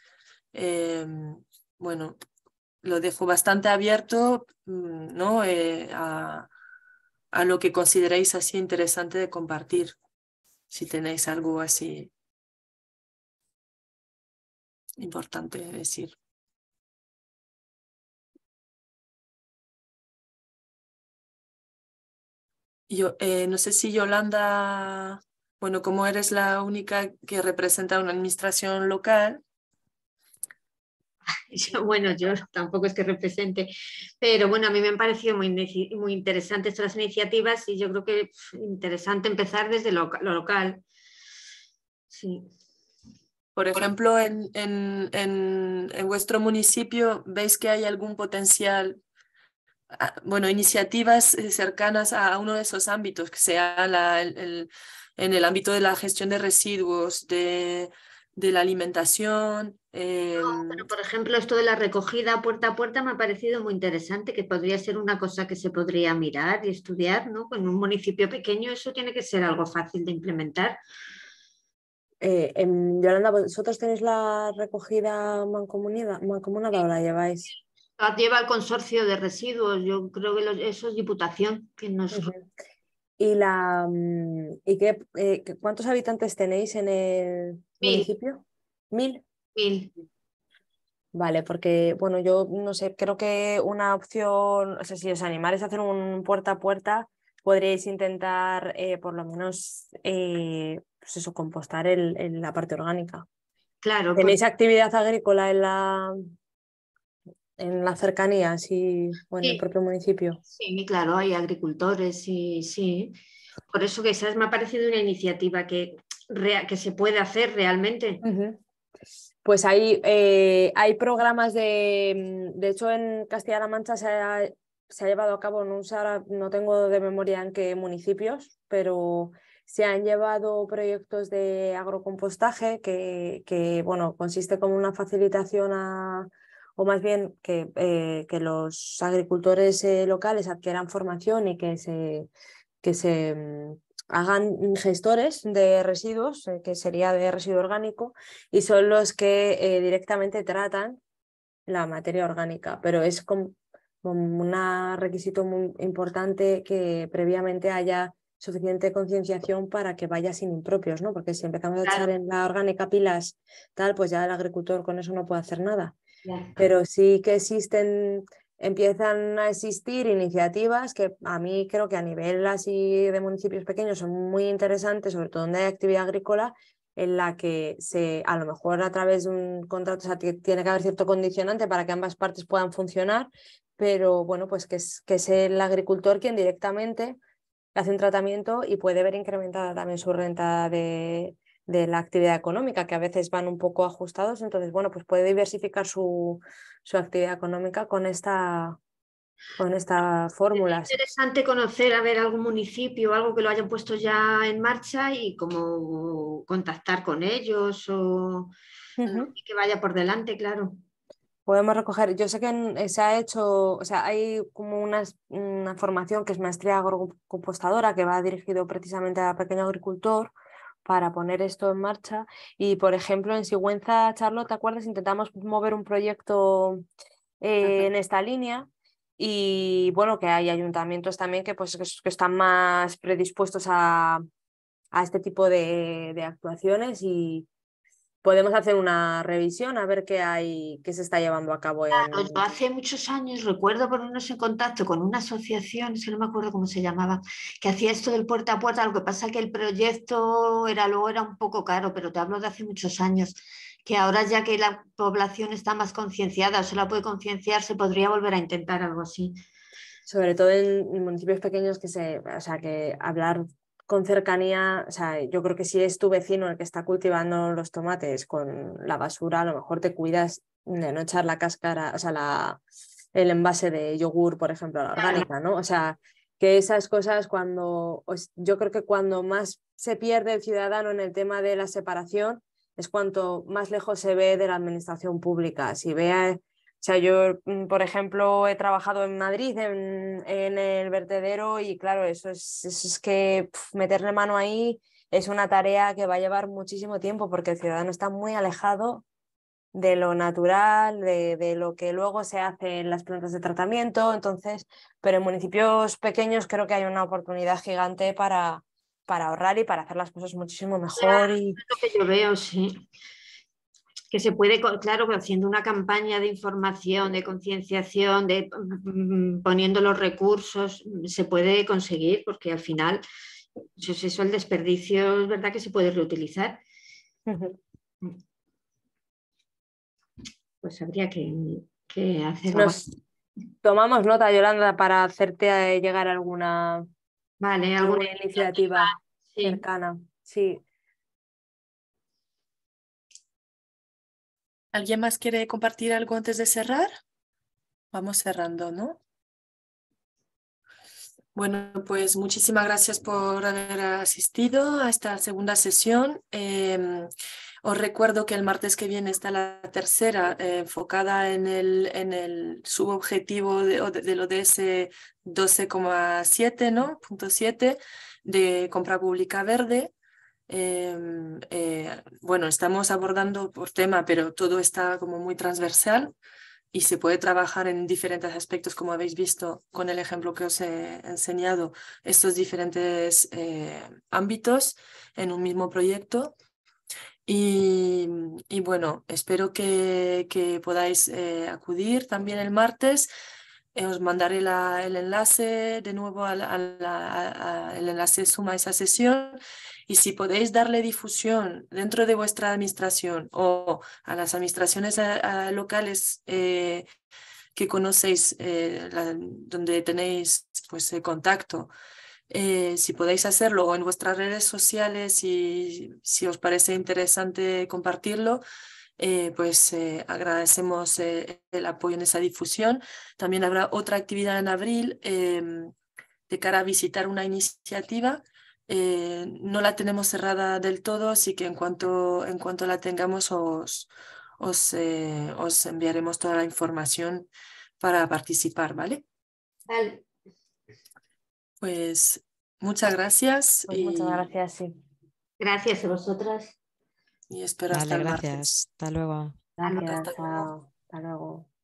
S1: Eh, bueno, lo dejo bastante abierto, mm, ¿no? Eh, a, a lo que consideréis así
S2: interesante de compartir, si tenéis algo así importante decir. Yo, eh, no sé si Yolanda, bueno, como eres la única que representa una administración
S1: local, bueno, yo tampoco es que represente,
S4: pero bueno, a mí me han parecido muy, muy interesantes todas las iniciativas y yo creo que es
S1: interesante empezar desde lo, local. Por ejemplo, en, vuestro municipio, ¿veis que hay algún potencial, ah, bueno, iniciativas eh, cercanas a uno de esos ámbitos, que sea en el ámbito de la gestión de residuos, de de la alimentación. Em, por ejemplo, esto de la recogida puerta a puerta me ha parecido
S4: muy interesante, que podría ser una cosa que se podría mirar y estudiar, ¿no? En un municipio pequeño eso tiene que ser algo
S3: fácil de implementar. Eh, em, Yolanda, ¿vosotros tenéis la recogida mancomunada, mancomunada o la lleváis? lleva el consorcio de residuos, yo creo que eso es diputación. Que nos... ¿Y, la, mm, eh, qué, cuántos habitantes tenéis en el municipio? ¿Mil? Mil. Vale, porque, bueno, yo no sé, creo que una opción, o sea, si os animáis a hacer un puerta a puerta, podríais intentar eh, por lo menos, eh, pues eso, compostar el, la parte orgánica. Claro. ¿Tenéis actividad agrícola en la, en la cercanía, sí, o en el propio municipio. Sí, claro, hay agricultores y sí.
S4: Por eso que quizás me ha parecido una iniciativa que, que se puede hacer realmente.
S3: Pues hay, eh, hay programas de, de hecho en Castilla-La Mancha se ha, llevado a cabo, no, no tengo de memoria en qué municipios, pero se han llevado proyectos de agrocompostaje que, que bueno, consiste como una facilitación a, o más bien que, eh, que los agricultores eh, locales adquieran formación y que se, que se mm, hagan gestores de residuos, eh, que sería de residuo orgánico, y son los que directamente tratan la materia orgánica, pero es como un requisito muy importante que previamente haya suficiente concienciación para que vaya sin impropios, ¿no? Porque si empezamos a echar en la orgánica pilas, tal, pues ya el agricultor con eso no puede hacer nada. Pero sí que existen, empiezan a existir iniciativas que a mí creo que a nivel así de municipios pequeños son muy interesantes, sobre todo donde hay actividad agrícola, en la que se, a lo mejor a través de un contrato, tiene que haber cierto condicionante para que ambas partes puedan funcionar, pero bueno, pues que es, que es el agricultor quien directamente hace un tratamiento y puede ver incrementada también su renta de, de la actividad económica, que a veces van un poco ajustados. Entonces, bueno, pues puede diversificar su, actividad económica con esta, con fórmula. Es
S4: interesante conocer, a ver, algún municipio, algo que lo hayan puesto ya en marcha y cómo contactar con ellos o que vaya por delante, claro.
S3: Podemos recoger, yo sé que eh, se ha hecho, o sea, hay como una, formación que es maestría agrocompostadora que va dirigido precisamente a pequeño agricultor para poner esto en marcha. Y, por ejemplo, en Sigüenza, Charlotte, ¿te acuerdas? Intentamos mover un proyecto eh, en esta línea, y bueno, que hay ayuntamientos también que, pues, que, están más predispuestos a, este tipo de, de actuaciones y, podemos hacer una revisión a ver qué hay, qué se está llevando a cabo.
S4: hace muchos años recuerdo ponernos en contacto con una asociación, se no me acuerdo cómo se llamaba, que hacía esto del puerta a puerta. Lo que pasa que el proyecto era luego era un poco caro, pero te hablo de hace muchos años que ahora ya que la población está más concienciada o se la puede concienciar, se podría volver a intentar
S3: algo así. Sobre todo en municipios pequeños que se, o sea, que hablar con cercanía, o sea, yo creo que si es tu vecino el que está cultivando los tomates con la basura, a lo mejor te cuidas de no echar la cáscara, o sea, la, el envase de yogur, por ejemplo, la orgánica, ¿no? O sea, que esas cosas cuando, pues, yo creo que cuando más se pierde el ciudadano en el tema de la separación es cuanto más lejos se ve de la administración pública. Si vea sea, yo, mm, por ejemplo, he trabajado en Madrid, en, el vertedero, y claro, eso es, es que meterle mano ahí es una tarea que va a llevar muchísimo tiempo porque el ciudadano está muy alejado de lo natural, de, de, lo que luego se hace en las plantas de tratamiento. Entonces, pero en municipios pequeños creo que hay una oportunidad gigante para, para ahorrar y para hacer las cosas muchísimo mejor. y... Es lo que yo veo, sí
S4: que se puede, claro, haciendo una campaña de información, de concienciación, de mm, mm, poniendo los recursos, se puede conseguir, porque al final, eso eso, el desperdicio es verdad que se puede reutilizar. Pues habría que, que hacer.
S3: tomamos nota, Yolanda, para hacerte eh, llegar alguna, vale, alguna, iniciativa
S2: cercana. Sí, ¿Alguien más quiere compartir algo antes de cerrar? Vamos cerrando,
S1: ¿no? Bueno, pues
S2: muchísimas gracias por haber
S1: asistido a esta segunda sesión. Em, os recuerdo que el martes que viene está la tercera eh, enfocada en el, en el subobjetivo de, de, del ODS 12,7, ¿no? 7 de compra pública verde. Em, eh, bueno, estamos abordando por tema, pero todo está como muy transversal y se puede trabajar en diferentes aspectos, como habéis visto con el ejemplo que os he enseñado, estos diferentes eh, ámbitos en un mismo proyecto. Y, bueno, espero que, podáis eh, acudir también el martes os mandaré el enlace de nuevo al, enlace suma esa sesión y si podéis darle difusión dentro de vuestra administración o a las administraciones locales eh, que conocéis, eh, donde tenéis pues, contacto, eh, si podéis hacerlo en vuestras redes sociales y si os parece interesante compartirlo, pues agradecemos el apoyo en esa difusión. También habrá otra actividad en abril em, de cara a visitar una iniciativa eh, no la tenemos cerrada del todo, así que en cuanto, en cuanto la tengamos os, eh, enviaremos toda la información para participar, ¿vale? Pues muchas gracias.
S4: Pues muchas gracias, sí. Gracias a vosotras. Y espero gracias.
S2: Hasta hasta luego. Hasta luego.